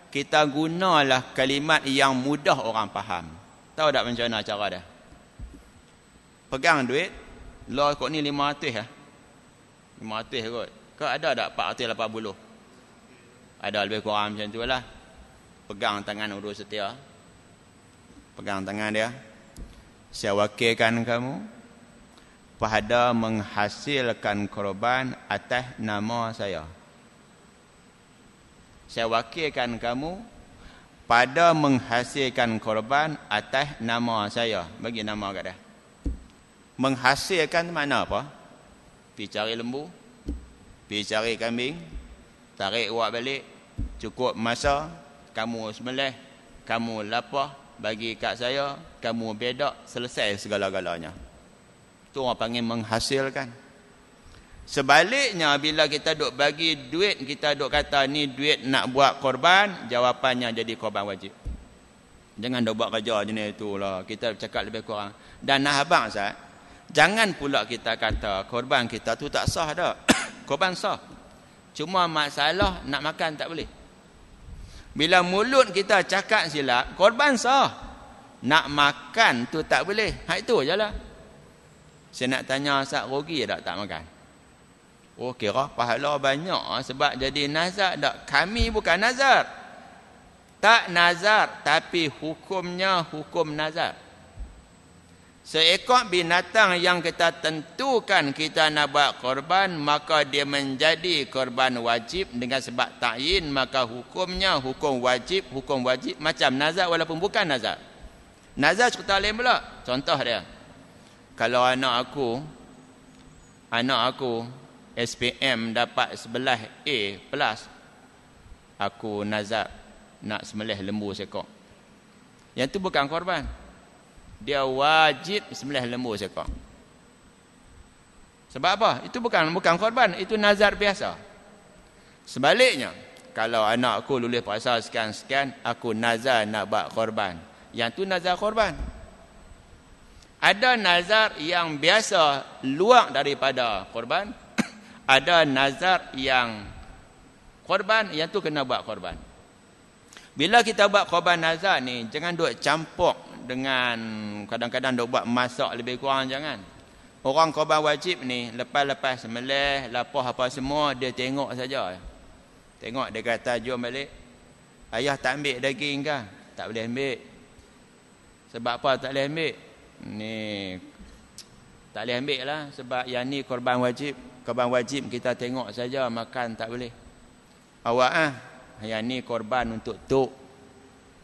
kita gunalah kalimat yang mudah orang faham. Tahu tak macam mana cara dia? pegang duit lo kok ni 500 lah eh? 500 kot kau ada tak 480 ada lebih kurang macam tu lah pegang tangan urus setia pegang tangan dia saya wakilkan kamu pada menghasilkan korban atas nama saya saya wakilkan kamu pada menghasilkan korban atas nama saya bagi nama kat dia menghasilkan mana apa? Pergi cari lembu, pergi cari kambing, tarik uang balik, cukup masa, kamu semelih, kamu lapar, bagi kat saya, kamu bedak, selesai segala-galanya. Itu orang panggil menghasilkan. Sebaliknya bila kita duk bagi duit kita duk kata ni duit nak buat korban jawapannya jadi korban wajib. Jangan duk buat kerja jenis itulah. Kita cakap lebih kurang. Dan nak habang Ustaz, Jangan pula kita kata korban kita tu tak sah dah. [coughs] korban sah. Cuma masalah nak makan tak boleh. Bila mulut kita cakap silap, korban sah. Nak makan tu tak boleh. Hak itu je lah. Saya nak tanya asap rugi tak tak makan? Oh kira pahala banyak ah, sebab jadi nazar tak? Kami bukan nazar. Tak nazar tapi hukumnya hukum nazar. Seekor binatang yang kita tentukan kita nak buat korban maka dia menjadi korban wajib dengan sebab takyin maka hukumnya hukum wajib hukum wajib macam nazar walaupun bukan nazar. Nazar cerita lain pula. Contoh dia. Kalau anak aku anak aku SPM dapat sebelah A plus aku nazar nak semelih lembu sekok Yang tu bukan korban dia wajib sembelih lembu seekor. Sebab apa? Itu bukan bukan korban, itu nazar biasa. Sebaliknya, kalau anak aku lulus puasa sekian-sekian, aku nazar nak buat korban. Yang tu nazar korban. Ada nazar yang biasa luar daripada korban, [coughs] ada nazar yang korban yang tu kena buat korban. Bila kita buat korban nazar ni, jangan duk campur dengan kadang-kadang dok buat masak lebih kurang jangan. Orang korban wajib ni lepas-lepas semelih, lapah apa semua dia tengok saja. Tengok dia kata jom balik. Ayah tak ambil daging ke? Tak boleh ambil. Sebab apa tak boleh ambil? Ni tak boleh ambil lah sebab yang ni korban wajib. Korban wajib kita tengok saja makan tak boleh. Awak ah, yang ni korban untuk tok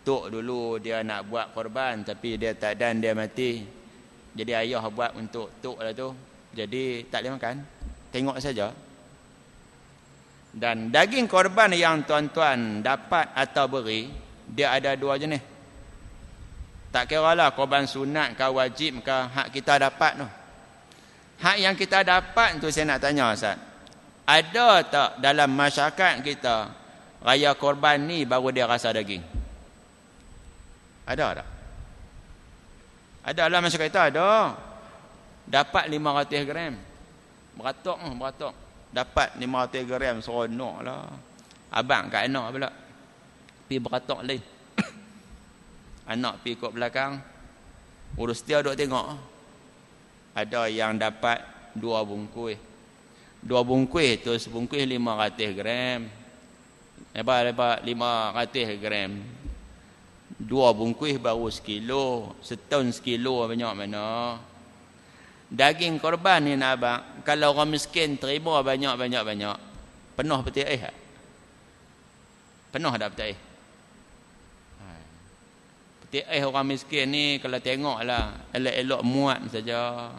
atuk dulu dia nak buat korban tapi dia tak dan dia mati. Jadi ayah buat untuk tok lah tu. Jadi tak boleh makan. Tengok saja. Dan daging korban yang tuan-tuan dapat atau beri, dia ada dua jenis. Tak kira lah korban sunat ke wajib ke hak kita dapat tu. Hak yang kita dapat tu saya nak tanya Ustaz. Ada tak dalam masyarakat kita raya korban ni baru dia rasa daging? Ada tak? Ada lah masa kata ada. Dapat 500 gram. Beratok lah, hmm, beratok. Dapat 500 gram seronok lah. Abang kat anak pula. pi beratok lain. [coughs] anak pi ikut belakang. Urus dia duduk tengok. Ada yang dapat dua bungkus. Dua bungkus tu sebungkus 500 gram. Lepas-lepas 500 gram. Dua bungkus baru sekilo, setahun sekilo banyak mana. Daging korban ni nak abang, kalau orang miskin terima banyak-banyak-banyak, penuh peti air eh? tak? Penuh tak peti air? Peti air eh orang miskin ni kalau tengok lah, elok-elok muat saja.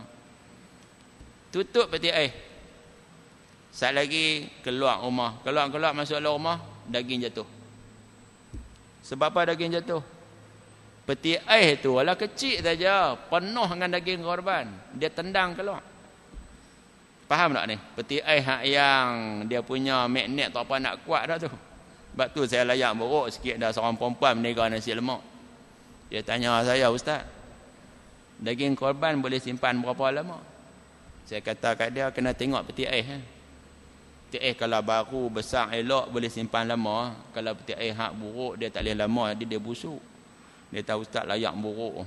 Tutup peti air. Eh. Saat lagi keluar rumah, keluar-keluar masuk rumah, daging jatuh. Sebab apa daging jatuh? Peti air tu wala kecil saja, penuh dengan daging korban. Dia tendang keluar. Faham tak ni? Peti air hak yang dia punya magnet tak apa nak kuat dah tu. Sebab tu saya layak buruk sikit dah seorang perempuan menega nasi lemak. Dia tanya saya, "Ustaz, daging korban boleh simpan berapa lama?" Saya kata kat dia kena tengok peti air eh. Peti air eh, kalau baru besar elok boleh simpan lama. Kalau peti air eh hak buruk dia tak boleh lama dia dia busuk. Dia tahu ustaz layak buruk.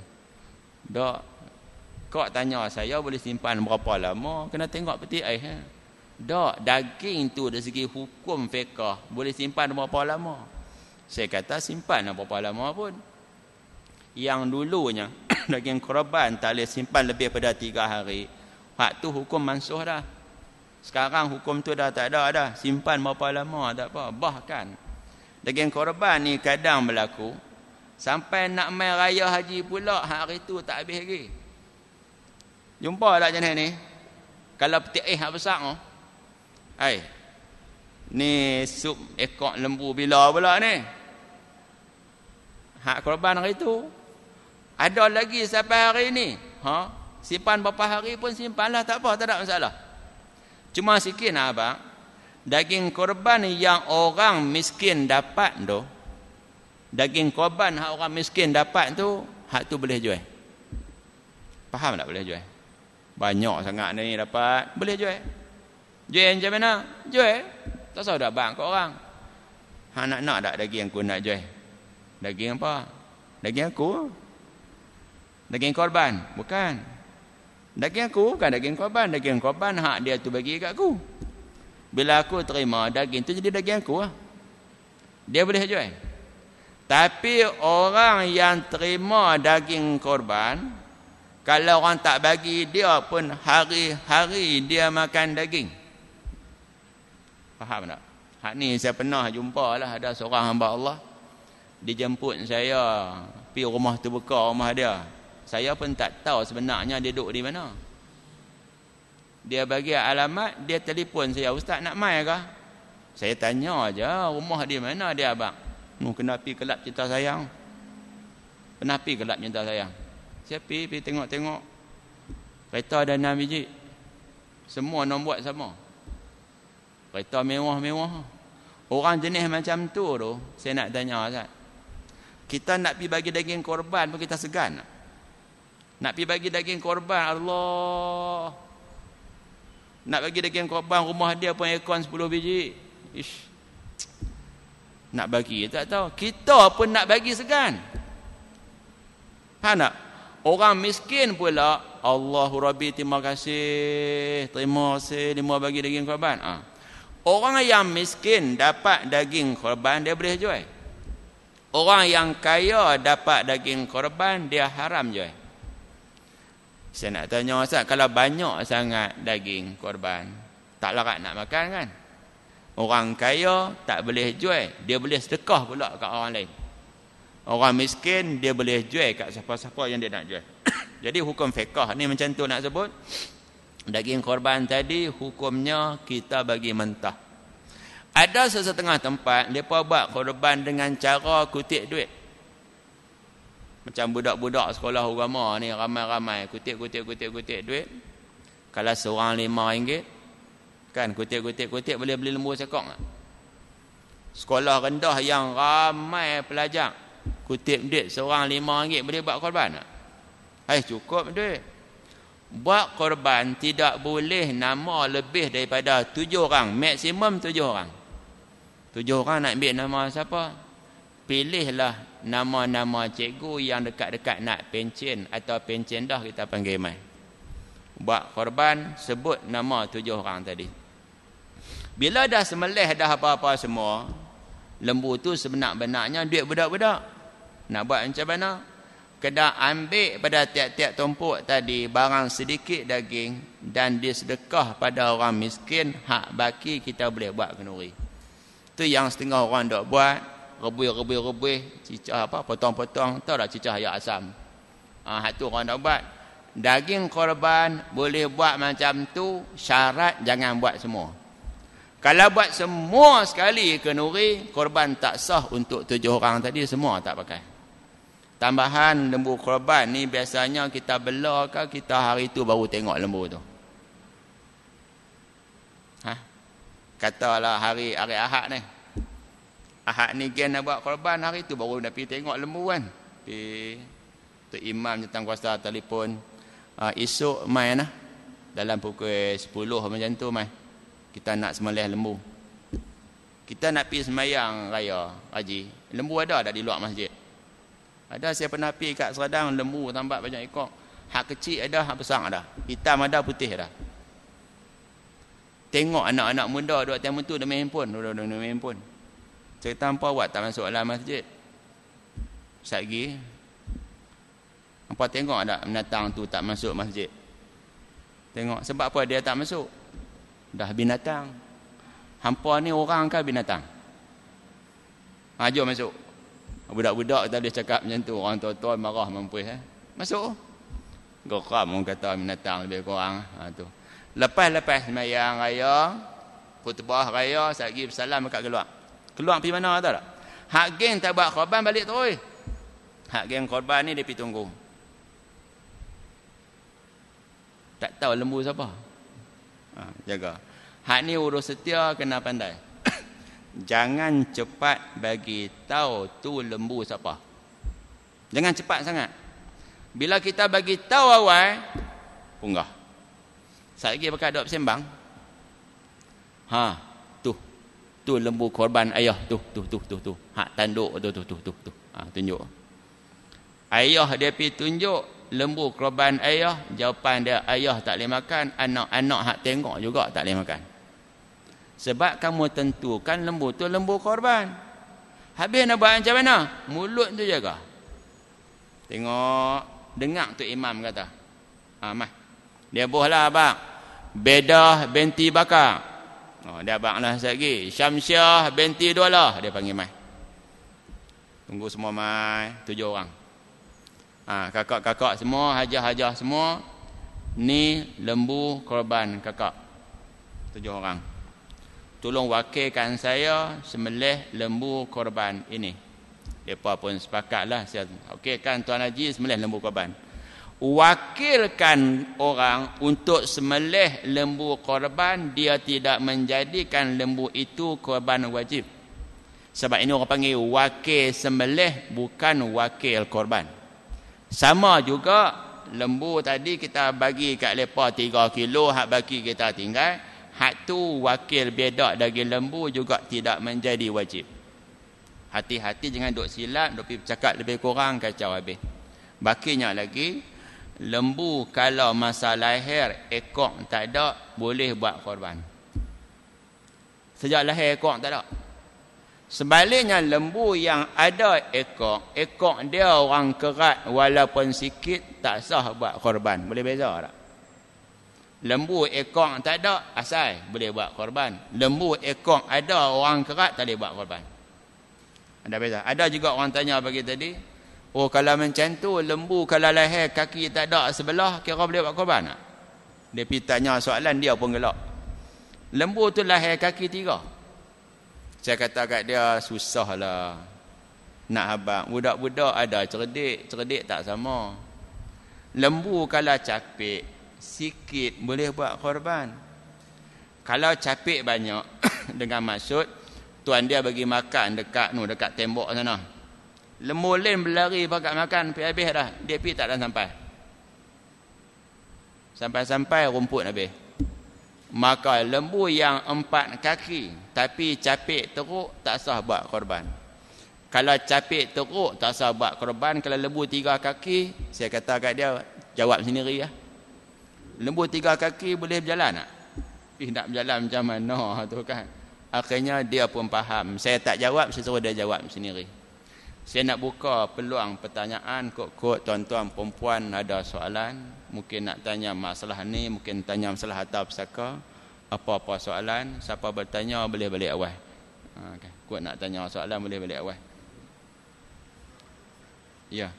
Dak. Kau tanya saya boleh simpan berapa lama? Kena tengok peti air. Ha? Tak, daging tu dari segi hukum fiqah boleh simpan berapa lama? Saya kata simpan berapa lama pun. Yang dulunya [coughs] daging korban tak boleh simpan lebih pada 3 hari. Hak tu hukum mansuh dah. Sekarang hukum tu dah tak ada dah. Simpan berapa lama tak apa. Bahkan daging korban ni kadang berlaku sampai nak main raya haji pula hari tu tak habis lagi. Jumpa tak lah jenis ni? Kalau petik eh hak besar oh. Hai. Ni sup ekor lembu bila pula ni? Hak korban hari tu. Ada lagi sampai hari ni. Ha? Simpan berapa hari pun simpanlah tak apa, tak ada masalah. Cuma sikit nak abang Daging korban yang orang miskin dapat tu Daging korban yang orang miskin dapat tu Hak tu boleh jual Faham tak boleh jual Banyak sangat ni dapat Boleh jual Jual macam mana Jual Tak tahu dah abang kau orang Hak nak nak tak daging aku nak jual Daging apa Daging aku Daging korban Bukan Daging aku bukan daging korban. Daging korban hak dia tu bagi kat aku. Bila aku terima daging tu jadi daging aku lah. Dia boleh jual. Tapi orang yang terima daging korban. Kalau orang tak bagi dia pun hari-hari dia makan daging. Faham tak? Hak ni saya pernah jumpa lah ada seorang hamba Allah. Dia jemput saya pergi rumah terbuka rumah Dia saya pun tak tahu sebenarnya dia duduk di mana dia bagi alamat dia telefon saya ustaz nak mai ke saya tanya aja rumah di mana dia abang nu kena pergi kelab cinta sayang kena pergi kelab cinta sayang saya pi pi tengok-tengok kereta ada enam biji semua nak buat sama kereta mewah-mewah orang jenis macam tu tu saya nak tanya ustaz kita nak pi bagi daging korban pun kita segan nak pergi bagi daging korban Allah Nak bagi daging korban rumah dia pun aircon 10 biji Ish. Nak bagi tak tahu Kita pun nak bagi segan Faham tak? Orang miskin pula Allahu Rabbi terima kasih Terima kasih Dia mau bagi daging korban ha. Orang yang miskin dapat daging korban Dia boleh jual Orang yang kaya dapat daging korban Dia haram jual saya nak tanya Ustaz, kalau banyak sangat daging korban, tak larat nak makan kan? Orang kaya tak boleh jual, dia boleh sedekah pula ke orang lain. Orang miskin dia boleh jual ke siapa-siapa yang dia nak jual. [coughs] Jadi hukum fiqah ni macam tu nak sebut. Daging korban tadi hukumnya kita bagi mentah. Ada sesetengah tempat depa buat korban dengan cara kutip duit. Macam budak-budak sekolah agama ni ramai-ramai kutip-kutip-kutip-kutip duit. Kalau seorang lima ringgit. Kan kutip-kutip-kutip boleh beli lembu sekok tak? Sekolah rendah yang ramai pelajar. Kutip duit seorang lima ringgit boleh buat korban tak? Eh cukup duit. Buat korban tidak boleh nama lebih daripada tujuh orang. Maksimum tujuh orang. Tujuh orang nak ambil nama siapa? Pilihlah nama-nama cikgu yang dekat-dekat nak pencen atau pencen dah kita panggil mai. Buat korban sebut nama tujuh orang tadi. Bila dah semelih dah apa-apa semua, lembu tu sebenar-benarnya duit budak-budak. Nak buat macam mana? Kena ambil pada tiap-tiap tumpuk tadi barang sedikit daging dan disedekah pada orang miskin hak baki kita boleh buat kenuri. Tu yang setengah orang dok buat, rebuih-rebuih-rebuih, cicah apa, potong-potong, tahu tak cicah ayam asam. Ha, hak tu orang nak buat. Daging korban boleh buat macam tu, syarat jangan buat semua. Kalau buat semua sekali kenuri, korban tak sah untuk tujuh orang tadi, semua tak pakai. Tambahan lembu korban ni biasanya kita bela ke kita hari tu baru tengok lembu tu. Ha? Katalah hari hari Ahad ni, Ahad ni gen nak buat korban hari tu baru nak pergi tengok lembu kan. Pi Tok Imam tentang kuasa telefon. Ah esok mai nah. Dalam pukul 10 macam tu mai. Kita nak semelih lembu. Kita nak pergi semayang raya haji. Lembu ada tak di luar masjid? Ada saya pernah pergi kat Seradang lembu tambak banyak ekor. Hak kecil ada, hak besar ada. Hitam ada, putih ada. Tengok anak-anak muda duduk tengok tu dalam handphone, duduk dalam handphone cerita apa awak tak masuk dalam masjid saat pergi apa tengok ada binatang tu tak masuk masjid tengok sebab apa dia tak masuk dah binatang hampa ni orang ke binatang ha, jom masuk budak-budak tadi cakap macam tu orang tua-tua marah mampus eh? masuk Gokam? orang kata binatang lebih kurang ha, tu lepas-lepas semayang raya khutbah raya saat pergi bersalam dekat keluar Keluar pergi mana tahu tak? Hak geng tak buat korban balik terus. Hak geng korban ni dia pergi tunggu. Tak tahu lembu siapa. Ha, jaga. Hak ni urus setia kena pandai. [coughs] Jangan cepat bagi tahu tu lembu siapa. Jangan cepat sangat. Bila kita bagi tahu awal, punggah. Saya lagi pakai sembang. Ha, tu lembu korban ayah tu tu tu tu tu hak tanduk tu tu tu tu tu ha, tunjuk ayah dia pi tunjuk lembu korban ayah jawapan dia ayah tak boleh makan anak-anak hak tengok juga tak boleh makan sebab kamu tentukan lembu tu lembu korban habis nak buat macam mana mulut tu jaga tengok dengar tu imam kata ha, mah. dia buhlah abang bedah binti bakar Oh, dia baklah satgi. Syamsiah binti lah. dia panggil mai. Tunggu semua mai, tujuh orang. Ah, ha, kakak-kakak semua, hajah-hajah semua. Ni lembu korban kakak. Tujuh orang. Tolong wakilkan saya semelih lembu korban ini. Depa pun sepakat lah. Okey kan tuan Haji semelih lembu korban wakilkan orang untuk semelih lembu korban dia tidak menjadikan lembu itu korban wajib sebab ini orang panggil wakil semelih bukan wakil korban sama juga lembu tadi kita bagi kat lepa 3 kilo hak bagi kita tinggal hak tu wakil bedak daging lembu juga tidak menjadi wajib hati-hati jangan duk silap duk pergi bercakap lebih kurang kacau habis bakinya lagi lembu kalau masa lahir ekor tak ada boleh buat korban sejak lahir ekor tak ada sebaliknya lembu yang ada ekor ekor dia orang kerat walaupun sikit tak sah buat korban boleh beza tak lembu ekor tak ada asal boleh buat korban lembu ekor ada orang kerat tak boleh buat korban ada beza ada juga orang tanya bagi tadi Oh kalau macam tu lembu kalau leher kaki tak ada sebelah kira boleh buat korban tak? Dia pergi tanya soalan dia pun gelak. Lembu tu leher kaki tiga. Saya kata kat dia lah Nak habang. Budak-budak ada cerdik. Cerdik tak sama. Lembu kalau capik. Sikit boleh buat korban. Kalau capik banyak. [coughs] dengan maksud. Tuan dia bagi makan dekat nu dekat tembok sana lemur lain berlari pakat makan pergi habis dah dia pergi tak ada sampai sampai-sampai rumput habis maka lembu yang empat kaki tapi capik teruk tak sah buat korban kalau capik teruk tak sah buat korban kalau lembu tiga kaki saya kata kat dia jawab sendiri lah lembu tiga kaki boleh berjalan tak? Eh, nak berjalan macam mana [laughs] tu kan? Akhirnya dia pun faham. Saya tak jawab, saya suruh dia jawab sendiri. Saya nak buka peluang pertanyaan kok-kok tuan-tuan perempuan ada soalan, mungkin nak tanya masalah ni, mungkin tanya masalah harta pusaka, apa-apa soalan, siapa bertanya boleh balik awal. Ha, okay. Kok nak tanya soalan boleh balik awal. Ya.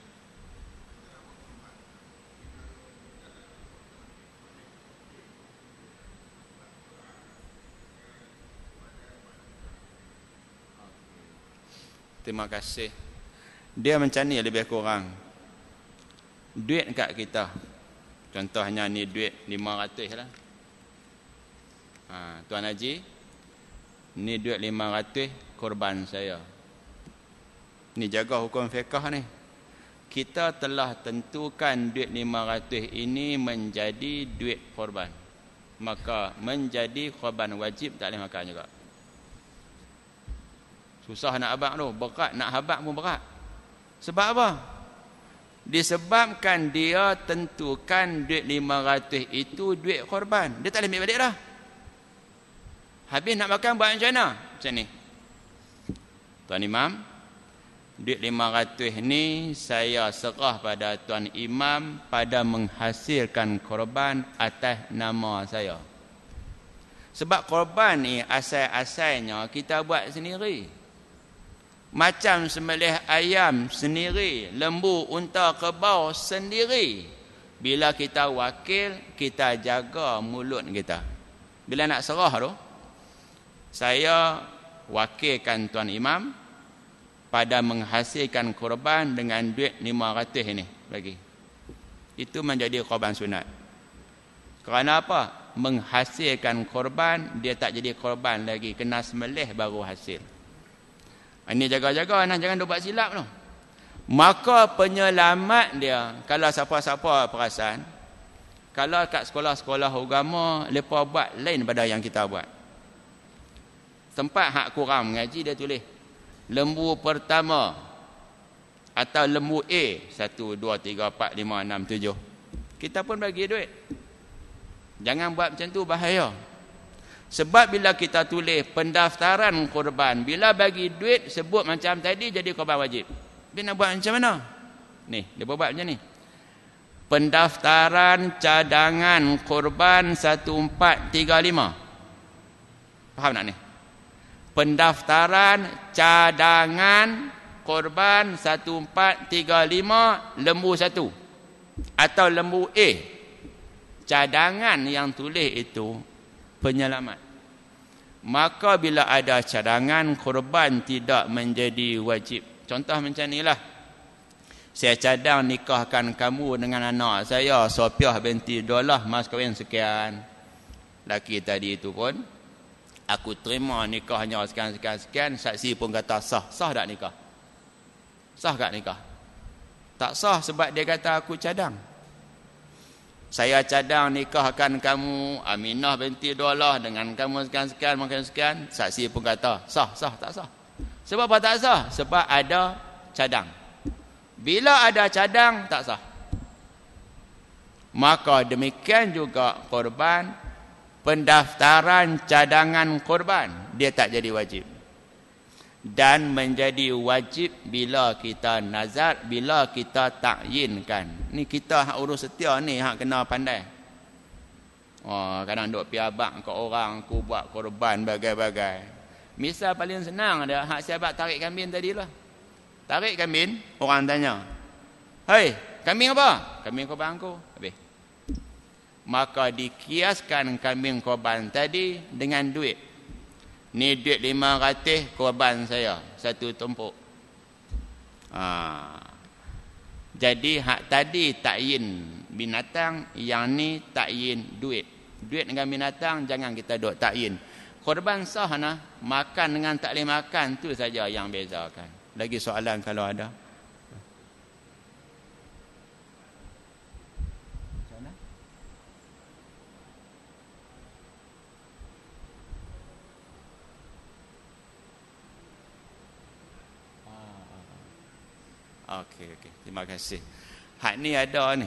Terima kasih. Dia macam ni lebih kurang Duit kat kita Contohnya ni duit 500 lah ha, Tuan Haji Ni duit 500 Korban saya Ni jaga hukum fiqah ni Kita telah tentukan Duit 500 ini Menjadi duit korban Maka menjadi korban wajib Tak boleh makan juga Susah nak habak tu Berat nak habak pun berat sebab apa? Disebabkan dia tentukan duit lima ratus itu duit korban. Dia tak boleh ambil balik dah. Habis nak makan buat macam mana? Macam ni. Tuan Imam, duit lima ratus ni saya serah pada Tuan Imam pada menghasilkan korban atas nama saya. Sebab korban ni asal-asalnya kita buat sendiri. Sendiri macam semelih ayam sendiri, lembu, unta, kebau sendiri. Bila kita wakil, kita jaga mulut kita. Bila nak serah tu, saya wakilkan tuan imam pada menghasilkan korban dengan duit 500 ini lagi. Itu menjadi korban sunat. Kerana apa? Menghasilkan korban, dia tak jadi korban lagi. Kena semelih baru hasil. Ini ah, jaga-jaga nah jangan dia silap tu. Maka penyelamat dia kalau siapa-siapa perasan kalau kat sekolah-sekolah agama lepa buat lain pada yang kita buat. Tempat hak kurang mengaji dia tulis lembu pertama atau lembu A 1 2 3 4 5 6 7. Kita pun bagi duit. Jangan buat macam tu bahaya. Sebab bila kita tulis pendaftaran korban, bila bagi duit sebut macam tadi jadi korban wajib. Dia nak buat macam mana? Ni, dia buat, buat macam ni. Pendaftaran cadangan korban 1435. Faham tak ni? Pendaftaran cadangan korban 1435 lembu 1 atau lembu A. Cadangan yang tulis itu penyelamat. Maka bila ada cadangan, korban tidak menjadi wajib. Contoh macam inilah. Saya cadang nikahkan kamu dengan anak saya, Sofiah binti Dolah, mas kawin sekian. Laki tadi itu pun, aku terima nikahnya sekian-sekian-sekian, saksi pun kata sah. Sah tak nikah? Sah tak nikah? Tak sah sebab dia kata aku cadang saya cadang nikahkan kamu Aminah binti Dualah dengan kamu sekian-sekian makan sekian saksi pun kata sah sah tak sah sebab apa tak sah sebab ada cadang bila ada cadang tak sah maka demikian juga korban pendaftaran cadangan korban dia tak jadi wajib dan menjadi wajib bila kita nazar bila kita takyinkan ni kita hak urus setia ni hak kena pandai oh kadang duk piabak ke orang aku buat korban bagai-bagai misal paling senang ada hak siapa tarik kambing tadi lah tarik kambing orang tanya Hey, kambing apa kambing korban aku habis maka dikiaskan kambing korban tadi dengan duit ni duit lima ratus korban saya satu tumpuk ha. jadi hak tadi tak yin binatang yang ni tak yin duit duit dengan binatang jangan kita duk tak yin korban sah nah makan dengan tak boleh makan tu saja yang bezakan lagi soalan kalau ada Terima kasih. Hak ni ada ni.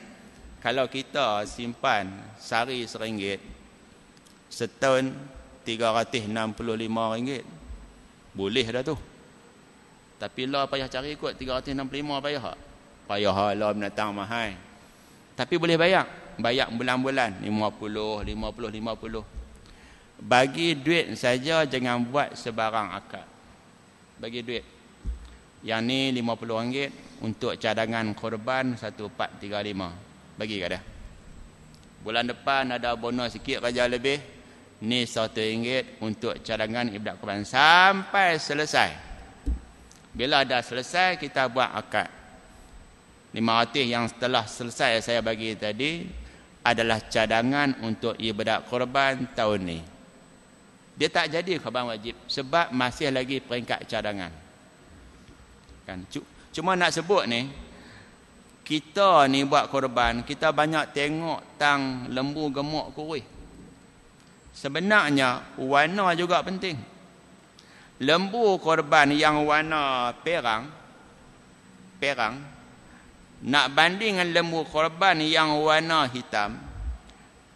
[coughs] Kalau kita simpan sari seringgit, setahun tiga enam puluh lima ringgit. Boleh dah tu. Tapi lah payah cari kot lima, payah. Payah lah menatang mahal. Tapi boleh bayar. Bayar bulan-bulan. lima lima puluh puluh lima puluh. Bagi duit saja jangan buat sebarang akad. Bagi duit. Yang ni RM50 untuk cadangan korban 1435. Bagi kat dia. Bulan depan ada bonus sikit kerja lebih. Ni RM1 untuk cadangan ibadat korban. Sampai selesai. Bila dah selesai kita buat akad. RM500 yang setelah selesai saya bagi tadi adalah cadangan untuk ibadat korban tahun ni. Dia tak jadi korban wajib sebab masih lagi peringkat cadangan kan cuma nak sebut ni kita ni buat korban kita banyak tengok tang lembu gemuk kurih sebenarnya warna juga penting lembu korban yang warna perang perang nak bandingkan lembu korban yang warna hitam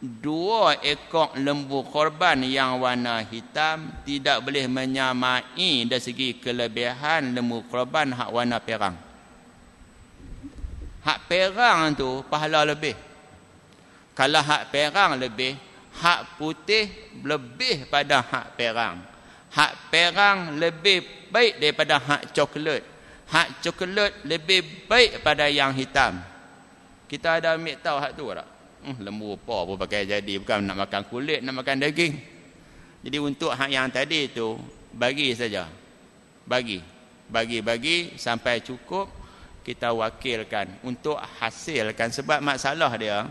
dua ekor lembu korban yang warna hitam tidak boleh menyamai dari segi kelebihan lembu korban hak warna perang. Hak perang tu pahala lebih. Kalau hak perang lebih, hak putih lebih pada hak perang. Hak perang lebih baik daripada hak coklat. Hak coklat lebih baik pada yang hitam. Kita ada ambil tahu hak tu tak? Hmm, lembu apa pun pakai jadi bukan nak makan kulit nak makan daging jadi untuk hak yang tadi tu bagi saja bagi bagi bagi sampai cukup kita wakilkan untuk hasilkan sebab masalah dia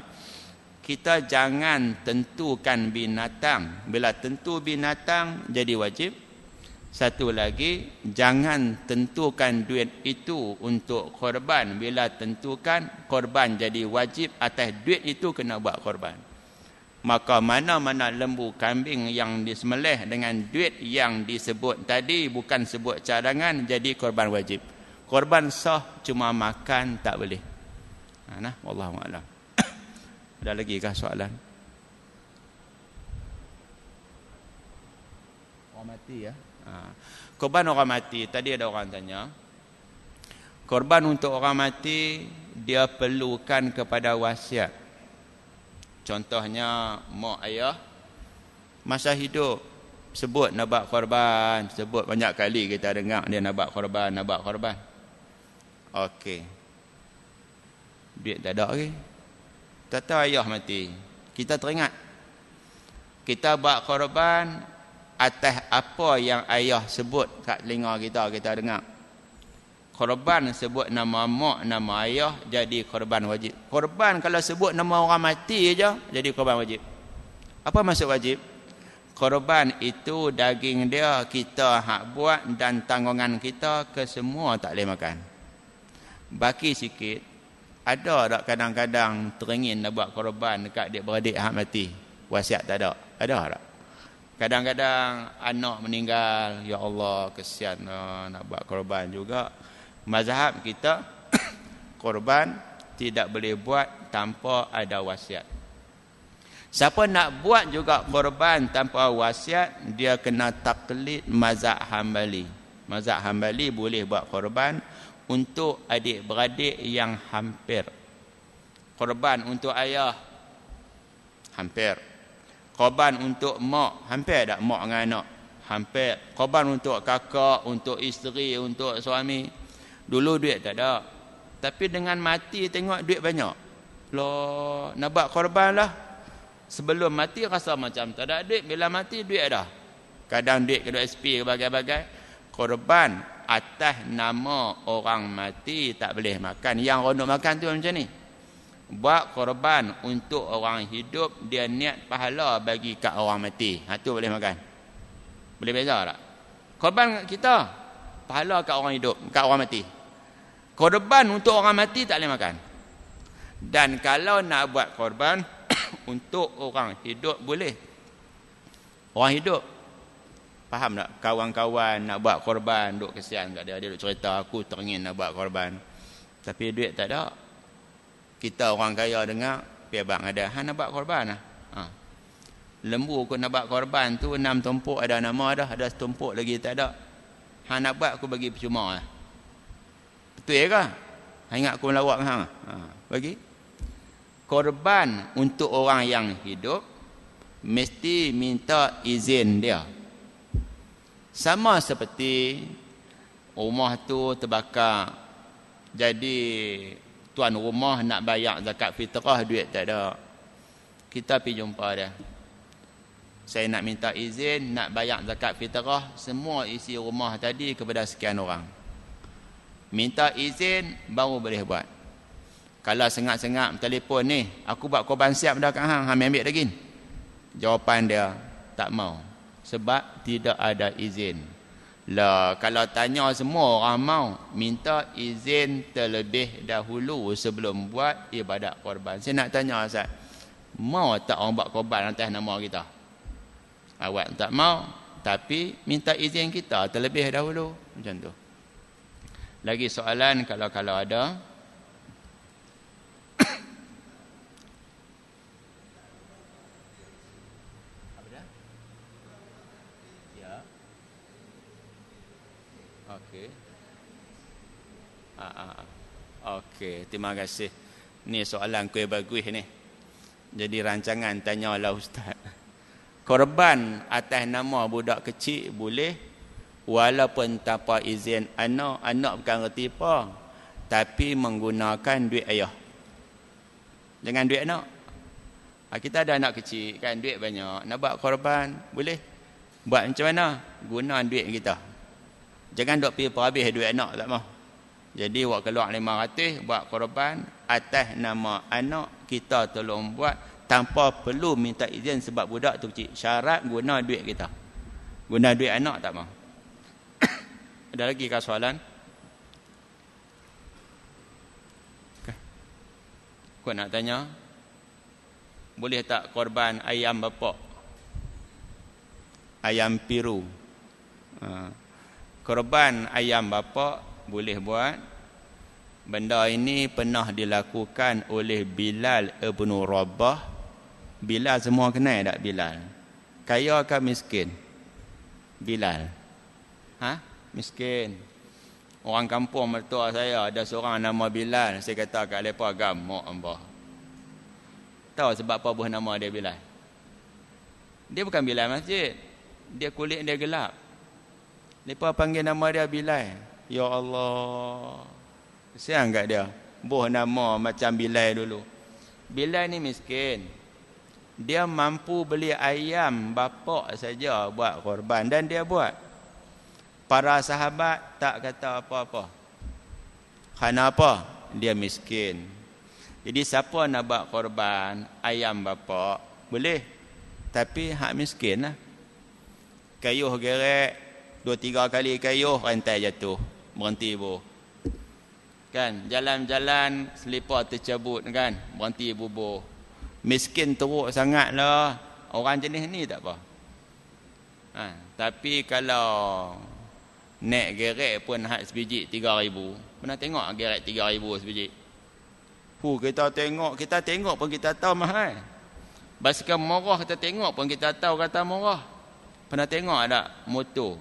kita jangan tentukan binatang bila tentu binatang jadi wajib satu lagi jangan tentukan duit itu untuk korban bila tentukan korban jadi wajib atas duit itu kena buat korban. Maka mana-mana lembu kambing yang disemleh dengan duit yang disebut tadi bukan sebut cadangan jadi korban wajib. Korban sah cuma makan tak boleh. Ha, nah, Allah a'lam. [coughs] Ada lagi kah soalan? Oh, mati ya. Ha. Korban orang mati, tadi ada orang tanya. Korban untuk orang mati dia perlukan kepada wasiat. Contohnya mak ayah masa hidup sebut nabak korban, sebut banyak kali kita dengar dia nabak korban, nabak korban. Okey. Duit tak ada lagi. Tak ayah mati. Kita teringat. Kita buat korban, atas apa yang ayah sebut kat telinga kita kita dengar korban sebut nama mak nama ayah jadi korban wajib korban kalau sebut nama orang mati aja jadi korban wajib apa maksud wajib korban itu daging dia kita hak buat dan tanggungan kita ke semua tak boleh makan baki sikit ada tak kadang-kadang teringin nak buat korban dekat dia beradik hak mati wasiat tak ada ada tak Kadang-kadang anak meninggal, ya Allah kesian eh, nak buat korban juga. Mazhab kita [coughs] korban tidak boleh buat tanpa ada wasiat. Siapa nak buat juga korban tanpa wasiat, dia kena taklid mazhab Hambali. Mazhab Hambali boleh buat korban untuk adik-beradik yang hampir. Korban untuk ayah hampir korban untuk mak hampir tak mak dengan anak hampir korban untuk kakak untuk isteri untuk suami dulu duit tak ada tapi dengan mati tengok duit banyak lah nak buat korban lah sebelum mati rasa macam tak ada duit bila mati duit ada kadang duit ke kena SP ke bagai-bagai korban atas nama orang mati tak boleh makan yang orang nak makan tu macam ni buat korban untuk orang hidup dia niat pahala bagi kat orang mati ha tu boleh makan boleh beza tak korban kita pahala kat orang hidup kat orang mati korban untuk orang mati tak boleh makan dan kalau nak buat korban [coughs] untuk orang hidup boleh orang hidup faham tak kawan-kawan nak buat korban duk kesian kat dia dia duk cerita aku teringin nak buat korban tapi duit tak ada kita orang kaya dengar pihak bang ada han nak buat korban lah. ha. lembu aku nak buat korban tu enam tumpuk ada nama dah ada setumpuk lagi tak ada han nak buat aku bagi percuma lah. betul ya kah han ingat aku melawak dengan hang ha. bagi korban untuk orang yang hidup mesti minta izin dia sama seperti rumah tu terbakar jadi tuan rumah nak bayar zakat fitrah duit tak ada kita pergi jumpa dia saya nak minta izin nak bayar zakat fitrah semua isi rumah tadi kepada sekian orang minta izin baru boleh buat kalau sengat-sengat telefon ni aku buat korban siap dah kat hang hang ambil lagi jawapan dia tak mau sebab tidak ada izin lah, kalau tanya semua orang mau minta izin terlebih dahulu sebelum buat ibadat korban. Saya nak tanya Ustaz. Mau tak orang buat korban atas nama kita? Awak tak mau, tapi minta izin kita terlebih dahulu macam tu. Lagi soalan kalau-kalau ada. [coughs] Okey, terima kasih. Ni soalan kuih bagus ni. Jadi rancangan tanyalah ustaz. Korban atas nama budak kecil boleh walaupun tanpa izin anak, anak bukan reti apa tapi menggunakan duit ayah. Jangan duit anak. Ah, kita ada anak kecil kan duit banyak nak buat korban boleh buat macam mana guna duit kita jangan duk pergi habis duit anak tak mahu jadi buat keluar lima ratus buat korban atas nama anak kita tolong buat tanpa perlu minta izin sebab budak tu kecil. Syarat guna duit kita. Guna duit anak tak mau. [coughs] Ada lagi ke soalan? Kau nak tanya? Boleh tak korban ayam bapak? Ayam piru. Ha. Korban ayam bapak boleh buat benda ini pernah dilakukan oleh Bilal Ibn Rabah Bilal semua kenal tak Bilal kaya ke miskin Bilal ha? miskin orang kampung mertua saya ada seorang nama Bilal saya kata kat lepa gamuk ambah tahu sebab apa buah nama dia Bilal dia bukan Bilal masjid dia kulit dia gelap lepa panggil nama dia Bilal Ya Allah. Kesian kat dia. buah nama macam Bilal dulu. Bilal ni miskin. Dia mampu beli ayam bapak saja buat korban dan dia buat. Para sahabat tak kata apa-apa. Kenapa? Dia miskin. Jadi siapa nak buat korban ayam bapak? Boleh. Tapi hak miskin lah. Kayuh gerak. Dua tiga kali kayuh rantai jatuh berhenti ibu kan jalan-jalan selipar tercabut kan berhenti bubo miskin teruk sangatlah orang jenis ni tak apa ha, tapi kalau naik gerek pun hak sebiji 3000 pernah tengok gerek 3000 sebiji hu kita tengok kita tengok pun kita tahu mahal basikal murah kita tengok pun kita tahu kata murah pernah tengok ada motor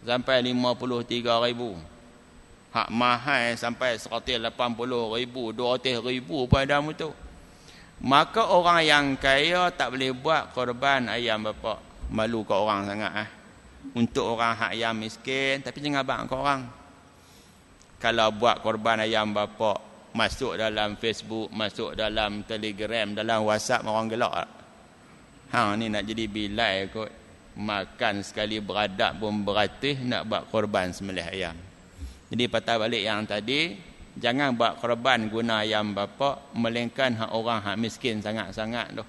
sampai 53 ribu hak mahal sampai 180 ribu 200 ribu pada mutu maka orang yang kaya tak boleh buat korban ayam bapak malu ke orang sangat eh untuk orang hak yang miskin tapi jangan abang ke orang kalau buat korban ayam bapak masuk dalam Facebook masuk dalam Telegram dalam WhatsApp orang gelak hang ni nak jadi bilai kot makan sekali beradab pun beratih nak buat korban sembelih ayam. Jadi patah balik yang tadi, jangan buat korban guna ayam bapa melengkan hak orang hak miskin sangat-sangat tu.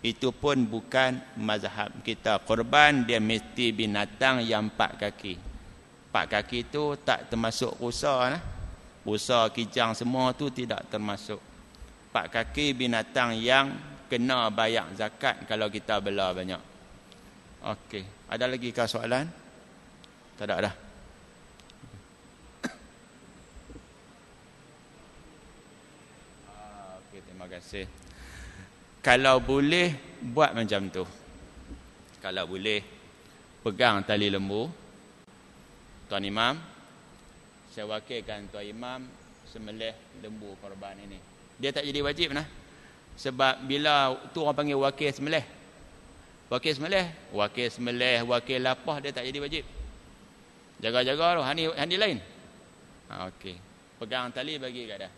Itu pun bukan mazhab kita. Korban dia mesti binatang yang empat kaki. Empat kaki itu tak termasuk rusa lah. Rusa kijang semua tu tidak termasuk. Empat kaki binatang yang kena bayar zakat kalau kita bela banyak. Okey. Ada lagi ke soalan? Tak ada dah. Ah, okey, terima kasih. Kalau boleh buat macam tu. Kalau boleh pegang tali lembu. Tuan Imam, saya wakilkan Tuan Imam semelih lembu korban ini. Dia tak jadi wajib nah. Sebab bila tu orang panggil wakil semelih, Wakil semelih, wakil semelih, wakil lapah dia tak jadi wajib. Jaga-jaga tu, hani hani lain. Ha, Okey. Pegang tali bagi kat dia.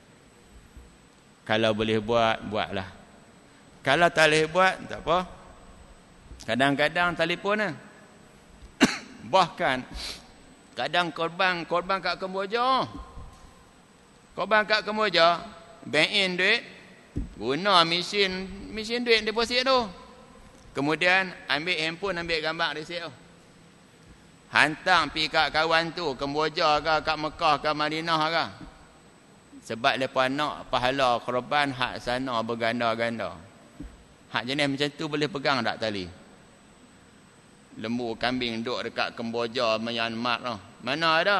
Kalau boleh buat, buatlah. Kalau tak boleh buat, tak apa. Kadang-kadang telefon lah. [coughs] Bahkan, kadang korban, korban kat Kemboja. Korban kat Kemboja, bank in duit, guna mesin, mesin duit deposit tu. Kemudian ambil handphone ambil gambar di situ. Hantar pergi kat kawan tu, Kemboja ke, kat Mekah ke, Madinah ke. Sebab mereka nak pahala korban hak sana berganda-ganda. Hak jenis macam tu boleh pegang tak tali? Lembu kambing duduk dekat Kemboja, Myanmar tu. Mana ada?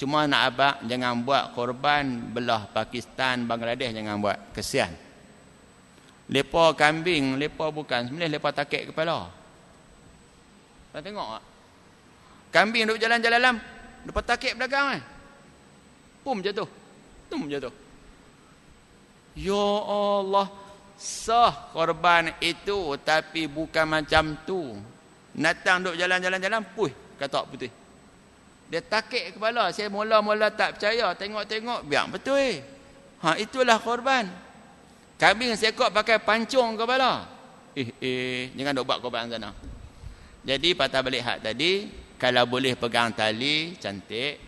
Cuma nak abak, jangan buat korban belah Pakistan, Bangladesh, jangan buat. Kesian. Lepa kambing, lepa bukan. Sebenarnya lepa takik kepala. Tak tengok tak? Kambing duduk jalan-jalan dalam. Lepa takik belakang kan? Pum jatuh. Pum jatuh. Ya Allah. Sah korban itu. Tapi bukan macam tu. Natang duduk jalan-jalan dalam. Puih. Kata putih. Dia takik kepala. Saya mula-mula tak percaya. Tengok-tengok. Biar betul eh. Ha, itulah korban. Korban. Kambing seekor pakai pancung kepala. Eh, eh, jangan duk buat korban sana. Jadi patah balik hak tadi, kalau boleh pegang tali, cantik.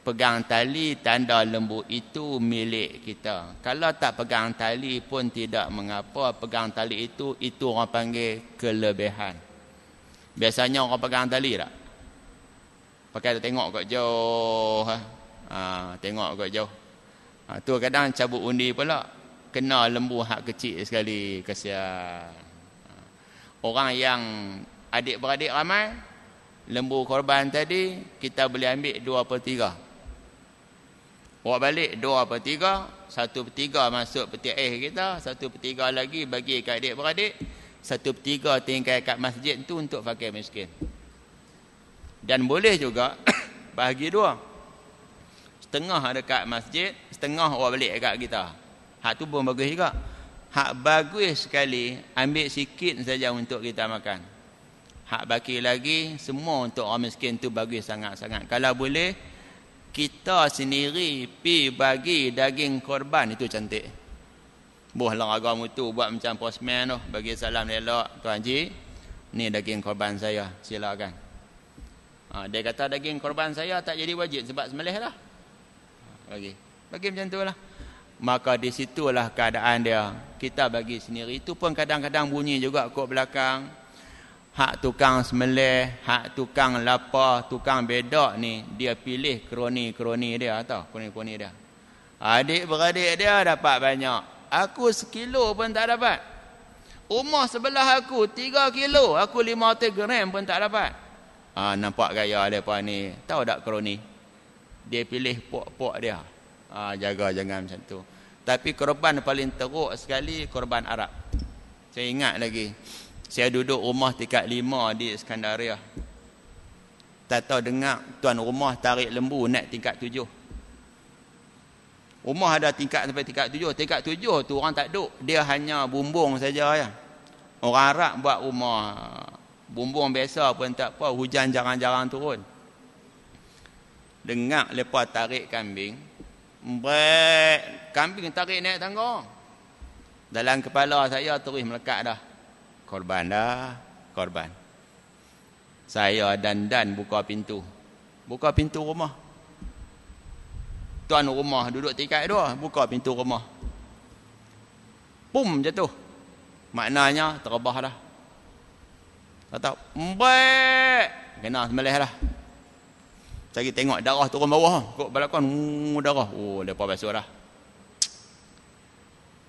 Pegang tali, tanda lembu itu milik kita. Kalau tak pegang tali pun tidak mengapa. Pegang tali itu, itu orang panggil kelebihan. Biasanya orang pegang tali tak? Pakai tu tengok kot jauh. Ha, ha tengok kot jauh. Ha, tu kadang cabut undi pula kena lembu hak kecil sekali kasihan orang yang adik-beradik ramai lembu korban tadi kita boleh ambil dua per tiga. buat balik dua per tiga, satu per tiga masuk peti air kita satu per tiga lagi bagi ke adik-beradik satu per tiga tinggal kat masjid tu untuk fakir miskin dan boleh juga [coughs] bahagi dua setengah dekat masjid setengah orang balik dekat kita Hak tu pun bagus juga. Hak bagus sekali, ambil sikit saja untuk kita makan. Hak baki lagi, semua untuk orang miskin tu bagus sangat-sangat. Kalau boleh, kita sendiri pi bagi daging korban itu cantik. Buah agama tu buat macam postman tu, bagi salam lelak, Tuan Haji. Ni daging korban saya, silakan. Ha, dia kata daging korban saya tak jadi wajib sebab semelih lah. Ha, bagi. Bagi macam tu lah maka di situlah keadaan dia kita bagi sendiri itu pun kadang-kadang bunyi juga kok belakang hak tukang semelih hak tukang lapa tukang bedak ni dia pilih kroni-kroni dia atau kroni-kroni dia adik beradik dia dapat banyak aku sekilo pun tak dapat rumah sebelah aku tiga kilo aku 5 gram pun tak dapat ha, nampak gaya dia ni tahu tak kroni dia pilih pok-pok dia ha, jaga jangan macam tu tapi korban paling teruk sekali korban Arab saya ingat lagi saya duduk rumah tingkat lima di Skandaria. tak tahu dengar tuan rumah tarik lembu naik tingkat tujuh rumah ada tingkat sampai tingkat tujuh tingkat tujuh tu orang tak duduk dia hanya bumbung saja ya orang Arab buat rumah bumbung biasa pun tak apa hujan jarang-jarang turun dengar lepas tarik kambing Mbak, kambing tarik naik tangga. Dalam kepala saya terus melekat dah. Korban dah, korban. Saya dan dan buka pintu. Buka pintu rumah. Tuan rumah duduk tingkat dua, buka pintu rumah. Pum jatuh. Maknanya terbah dah. Kata, mbak, kena semelih dah. Cari tengok darah turun bawah. Kok balakon, uh, darah. Oh, dia pun basuh dah.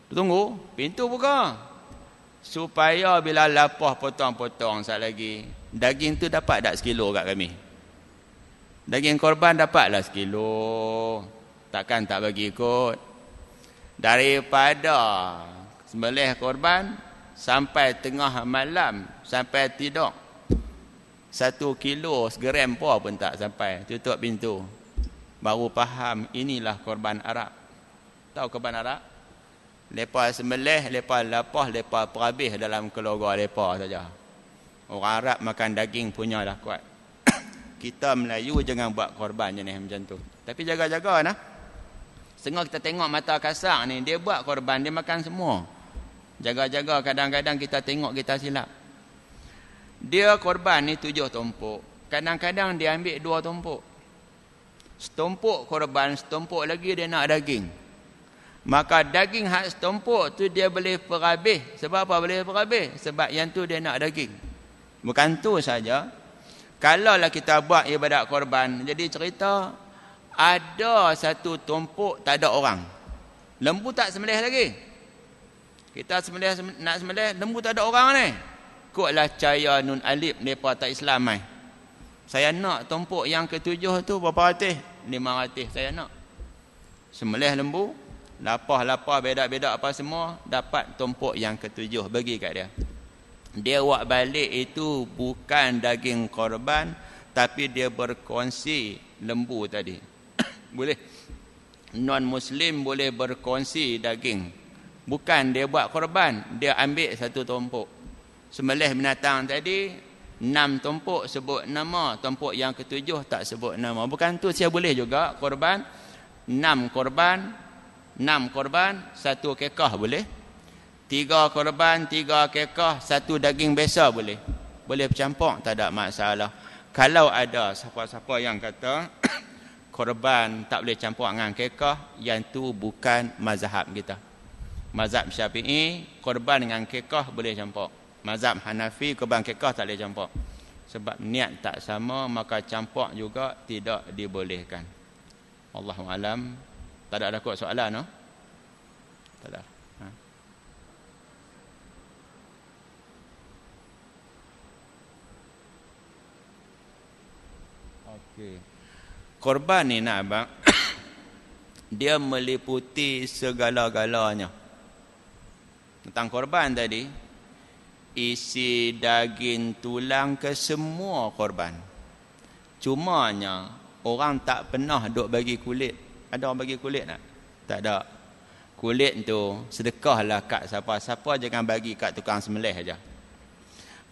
Tunggu, pintu buka. Supaya bila lapah potong-potong sekali lagi, daging tu dapat tak sekilo kat kami? Daging korban dapatlah sekilo. Takkan tak bagi ikut. Daripada sembelih korban sampai tengah malam, sampai tidur, satu kilo segeram pun, tak sampai Tutup pintu Baru faham inilah korban Arab Tahu korban Arab? Lepas semelih, lepas lapah, lepas perabih dalam keluarga mereka saja Orang Arab makan daging punya dah kuat [coughs] Kita Melayu jangan buat korban jenis macam tu Tapi jaga-jaga nah Sengah kita tengok mata kasar ni Dia buat korban, dia makan semua Jaga-jaga kadang-kadang kita tengok kita silap dia korban ni tujuh tumpuk. Kadang-kadang dia ambil dua tumpuk. Setumpuk korban, setumpuk lagi dia nak daging. Maka daging hak setumpuk tu dia boleh perhabis. Sebab apa boleh perhabis? Sebab yang tu dia nak daging. Bukan tu saja. Kalaulah kita buat ibadat korban. Jadi cerita ada satu tumpuk tak ada orang. Lembu tak semelih lagi. Kita semelih, nak semelih, lembu tak ada orang ni takutlah cahaya nun alif mereka tak Islam mai. Saya nak tumpuk yang ketujuh tu berapa ratih? Lima ratih saya nak. Semelih lembu, lapah-lapah beda-beda apa semua, dapat tumpuk yang ketujuh bagi kat dia. Dia buat balik itu bukan daging korban, tapi dia berkongsi lembu tadi. [coughs] boleh. Non-Muslim boleh berkongsi daging. Bukan dia buat korban, dia ambil satu tumpuk sembelih binatang tadi enam tumpuk sebut nama tumpuk yang ketujuh tak sebut nama bukan tu saya boleh juga korban enam korban enam korban satu kekah boleh tiga korban tiga kekah satu daging biasa boleh boleh bercampur tak ada masalah kalau ada siapa-siapa yang kata [coughs] korban tak boleh campur dengan kekah yang tu bukan mazhab kita mazhab syafi'i korban dengan kekah boleh campur mazhab Hanafi kebangkitkah tak boleh campur sebab niat tak sama maka campur juga tidak dibolehkan Allahu alam tak ada ada kot soalan no? tak ada ha? okey korban ni nak abang [coughs] dia meliputi segala-galanya tentang korban tadi isi daging tulang ke semua korban. Cuma Cumanya orang tak pernah dok bagi kulit. Ada orang bagi kulit tak? Tak ada. Kulit tu sedekahlah kat siapa-siapa jangan bagi kat tukang semelih aja.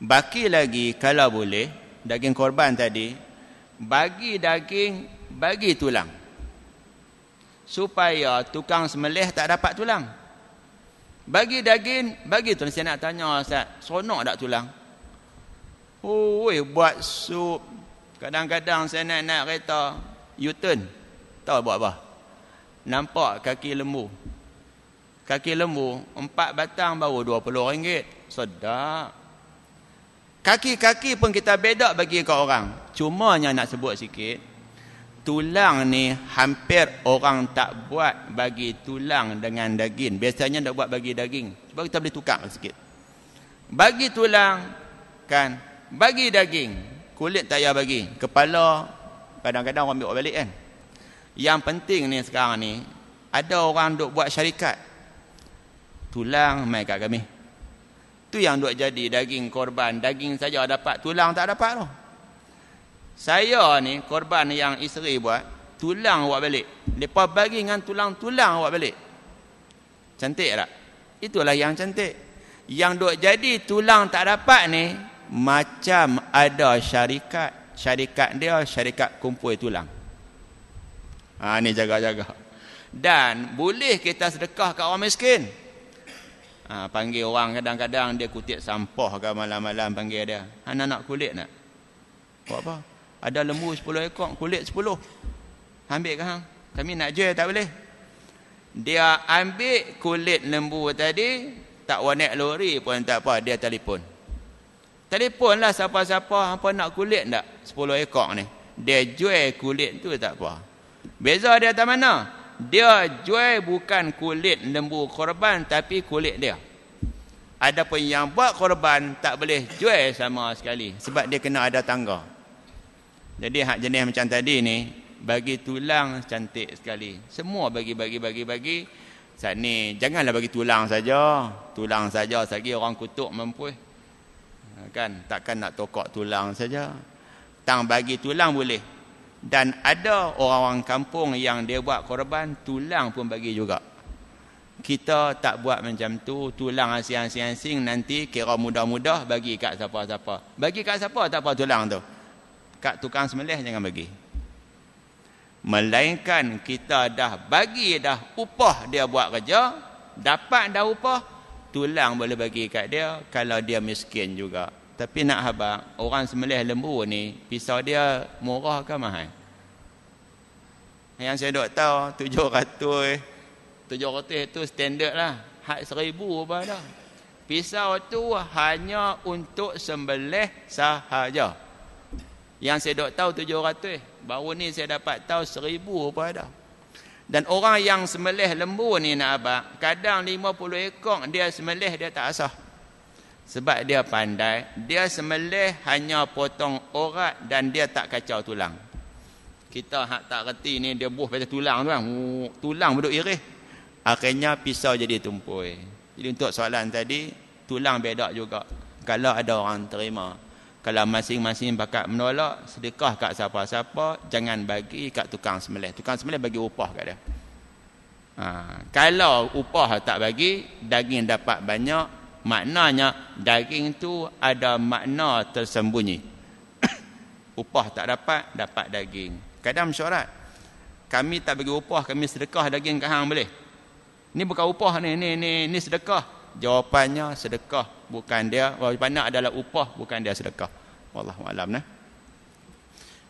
Baki lagi kalau boleh daging korban tadi bagi daging bagi tulang supaya tukang semelih tak dapat tulang bagi daging, bagi tuan saya nak tanya Ustaz, seronok tak tulang? Oh, buat sup. Kadang-kadang saya nak naik kereta, U-turn. Tahu buat apa? Nampak kaki lembu. Kaki lembu, empat batang baru dua puluh ringgit. Sedap. Kaki-kaki pun kita bedak bagi ke orang. Cuma yang nak sebut sikit, tulang ni hampir orang tak buat bagi tulang dengan daging. Biasanya nak buat bagi daging. Sebab kita boleh tukar sikit. Bagi tulang kan, bagi daging. Kulit tak payah bagi. Kepala kadang-kadang orang ambil balik kan. Yang penting ni sekarang ni ada orang duk buat syarikat. Tulang mai kat kami. Tu yang duk jadi daging korban. Daging saja dapat, tulang tak dapat tu. No saya ni korban yang isteri buat tulang awak balik depa bagi dengan tulang-tulang awak balik cantik tak itulah yang cantik yang duk jadi tulang tak dapat ni macam ada syarikat syarikat dia syarikat kumpul tulang ha ni jaga-jaga dan boleh kita sedekah kat orang miskin ha, panggil orang kadang-kadang dia kutip sampah ke malam-malam panggil dia anak nak kulit nak buat apa ada lembu 10 ekor kulit 10 ambil ke kami nak jual tak boleh dia ambil kulit lembu tadi tak warna lori pun tak apa dia telefon lah siapa-siapa apa nak kulit tak 10 ekor ni dia jual kulit tu tak apa beza dia tak mana dia jual bukan kulit lembu korban tapi kulit dia ada pun yang buat korban tak boleh jual sama sekali sebab dia kena ada tangga jadi hak jenis macam tadi ni bagi tulang cantik sekali. Semua bagi bagi bagi bagi. Sat ni janganlah bagi tulang saja. Tulang saja sagi orang kutuk mempuih. Ha, kan takkan nak tokok tulang saja. Tang bagi tulang boleh. Dan ada orang-orang kampung yang dia buat korban tulang pun bagi juga. Kita tak buat macam tu Tulang asing-asing-asing Nanti kira mudah-mudah Bagi kat siapa-siapa Bagi kat siapa tak apa tulang tu kat tukang semelih jangan bagi. Melainkan kita dah bagi dah upah dia buat kerja, dapat dah upah, tulang boleh bagi kat dia kalau dia miskin juga. Tapi nak habaq, orang semelih lembu ni, pisau dia murah ke mahal? Yang saya dok tahu tujuh 700 tujuh 700 tu standard lah. Hak seribu apa dah. Pisau tu hanya untuk sembelih sahaja. Yang saya dok tahu 700. Baru ni saya dapat tahu 1000 pun ada. Dan orang yang semelih lembu ni nak abak, kadang 50 ekor dia semelih dia tak asah. Sebab dia pandai, dia semelih hanya potong orat dan dia tak kacau tulang. Kita hak tak reti ni dia buh pada tulang tu kan. Tulang duduk irih. Akhirnya pisau jadi tumpul. Jadi untuk soalan tadi, tulang bedak juga. Kalau ada orang terima, kalau masing-masing bakat menolak sedekah kat siapa-siapa jangan bagi kat tukang semelih tukang semelih bagi upah kat dia ha, kalau upah tak bagi daging dapat banyak maknanya daging tu ada makna tersembunyi [coughs] upah tak dapat dapat daging kadang syarat kami tak bagi upah kami sedekah daging kat hang boleh ni bukan upah ni ni ni ni sedekah Jawapannya sedekah bukan dia wajibanak adalah upah bukan dia sedekah. Wallahu alam nah.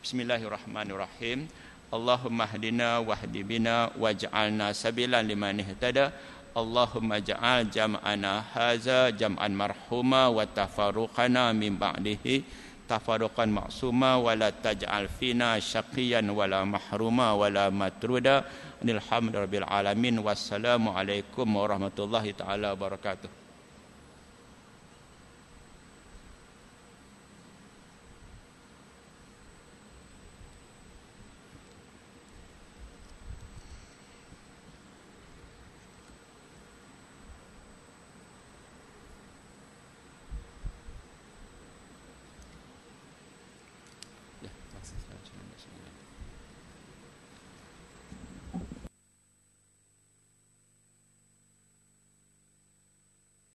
Bismillahirrahmanirrahim. Allahumma hdina wahdi bina waj'alna sabilan liman ihtada. Allahumma ja'al jam'ana haza jam'an marhuma wa tafaruqana min ba'dihi tafaruqan ma'suma wa la taj'al fina syaqiyan wa mahruma wa matruda. Alhamdulillahirabbil alamin wassalamu alaikum warahmatullahi taala wabarakatuh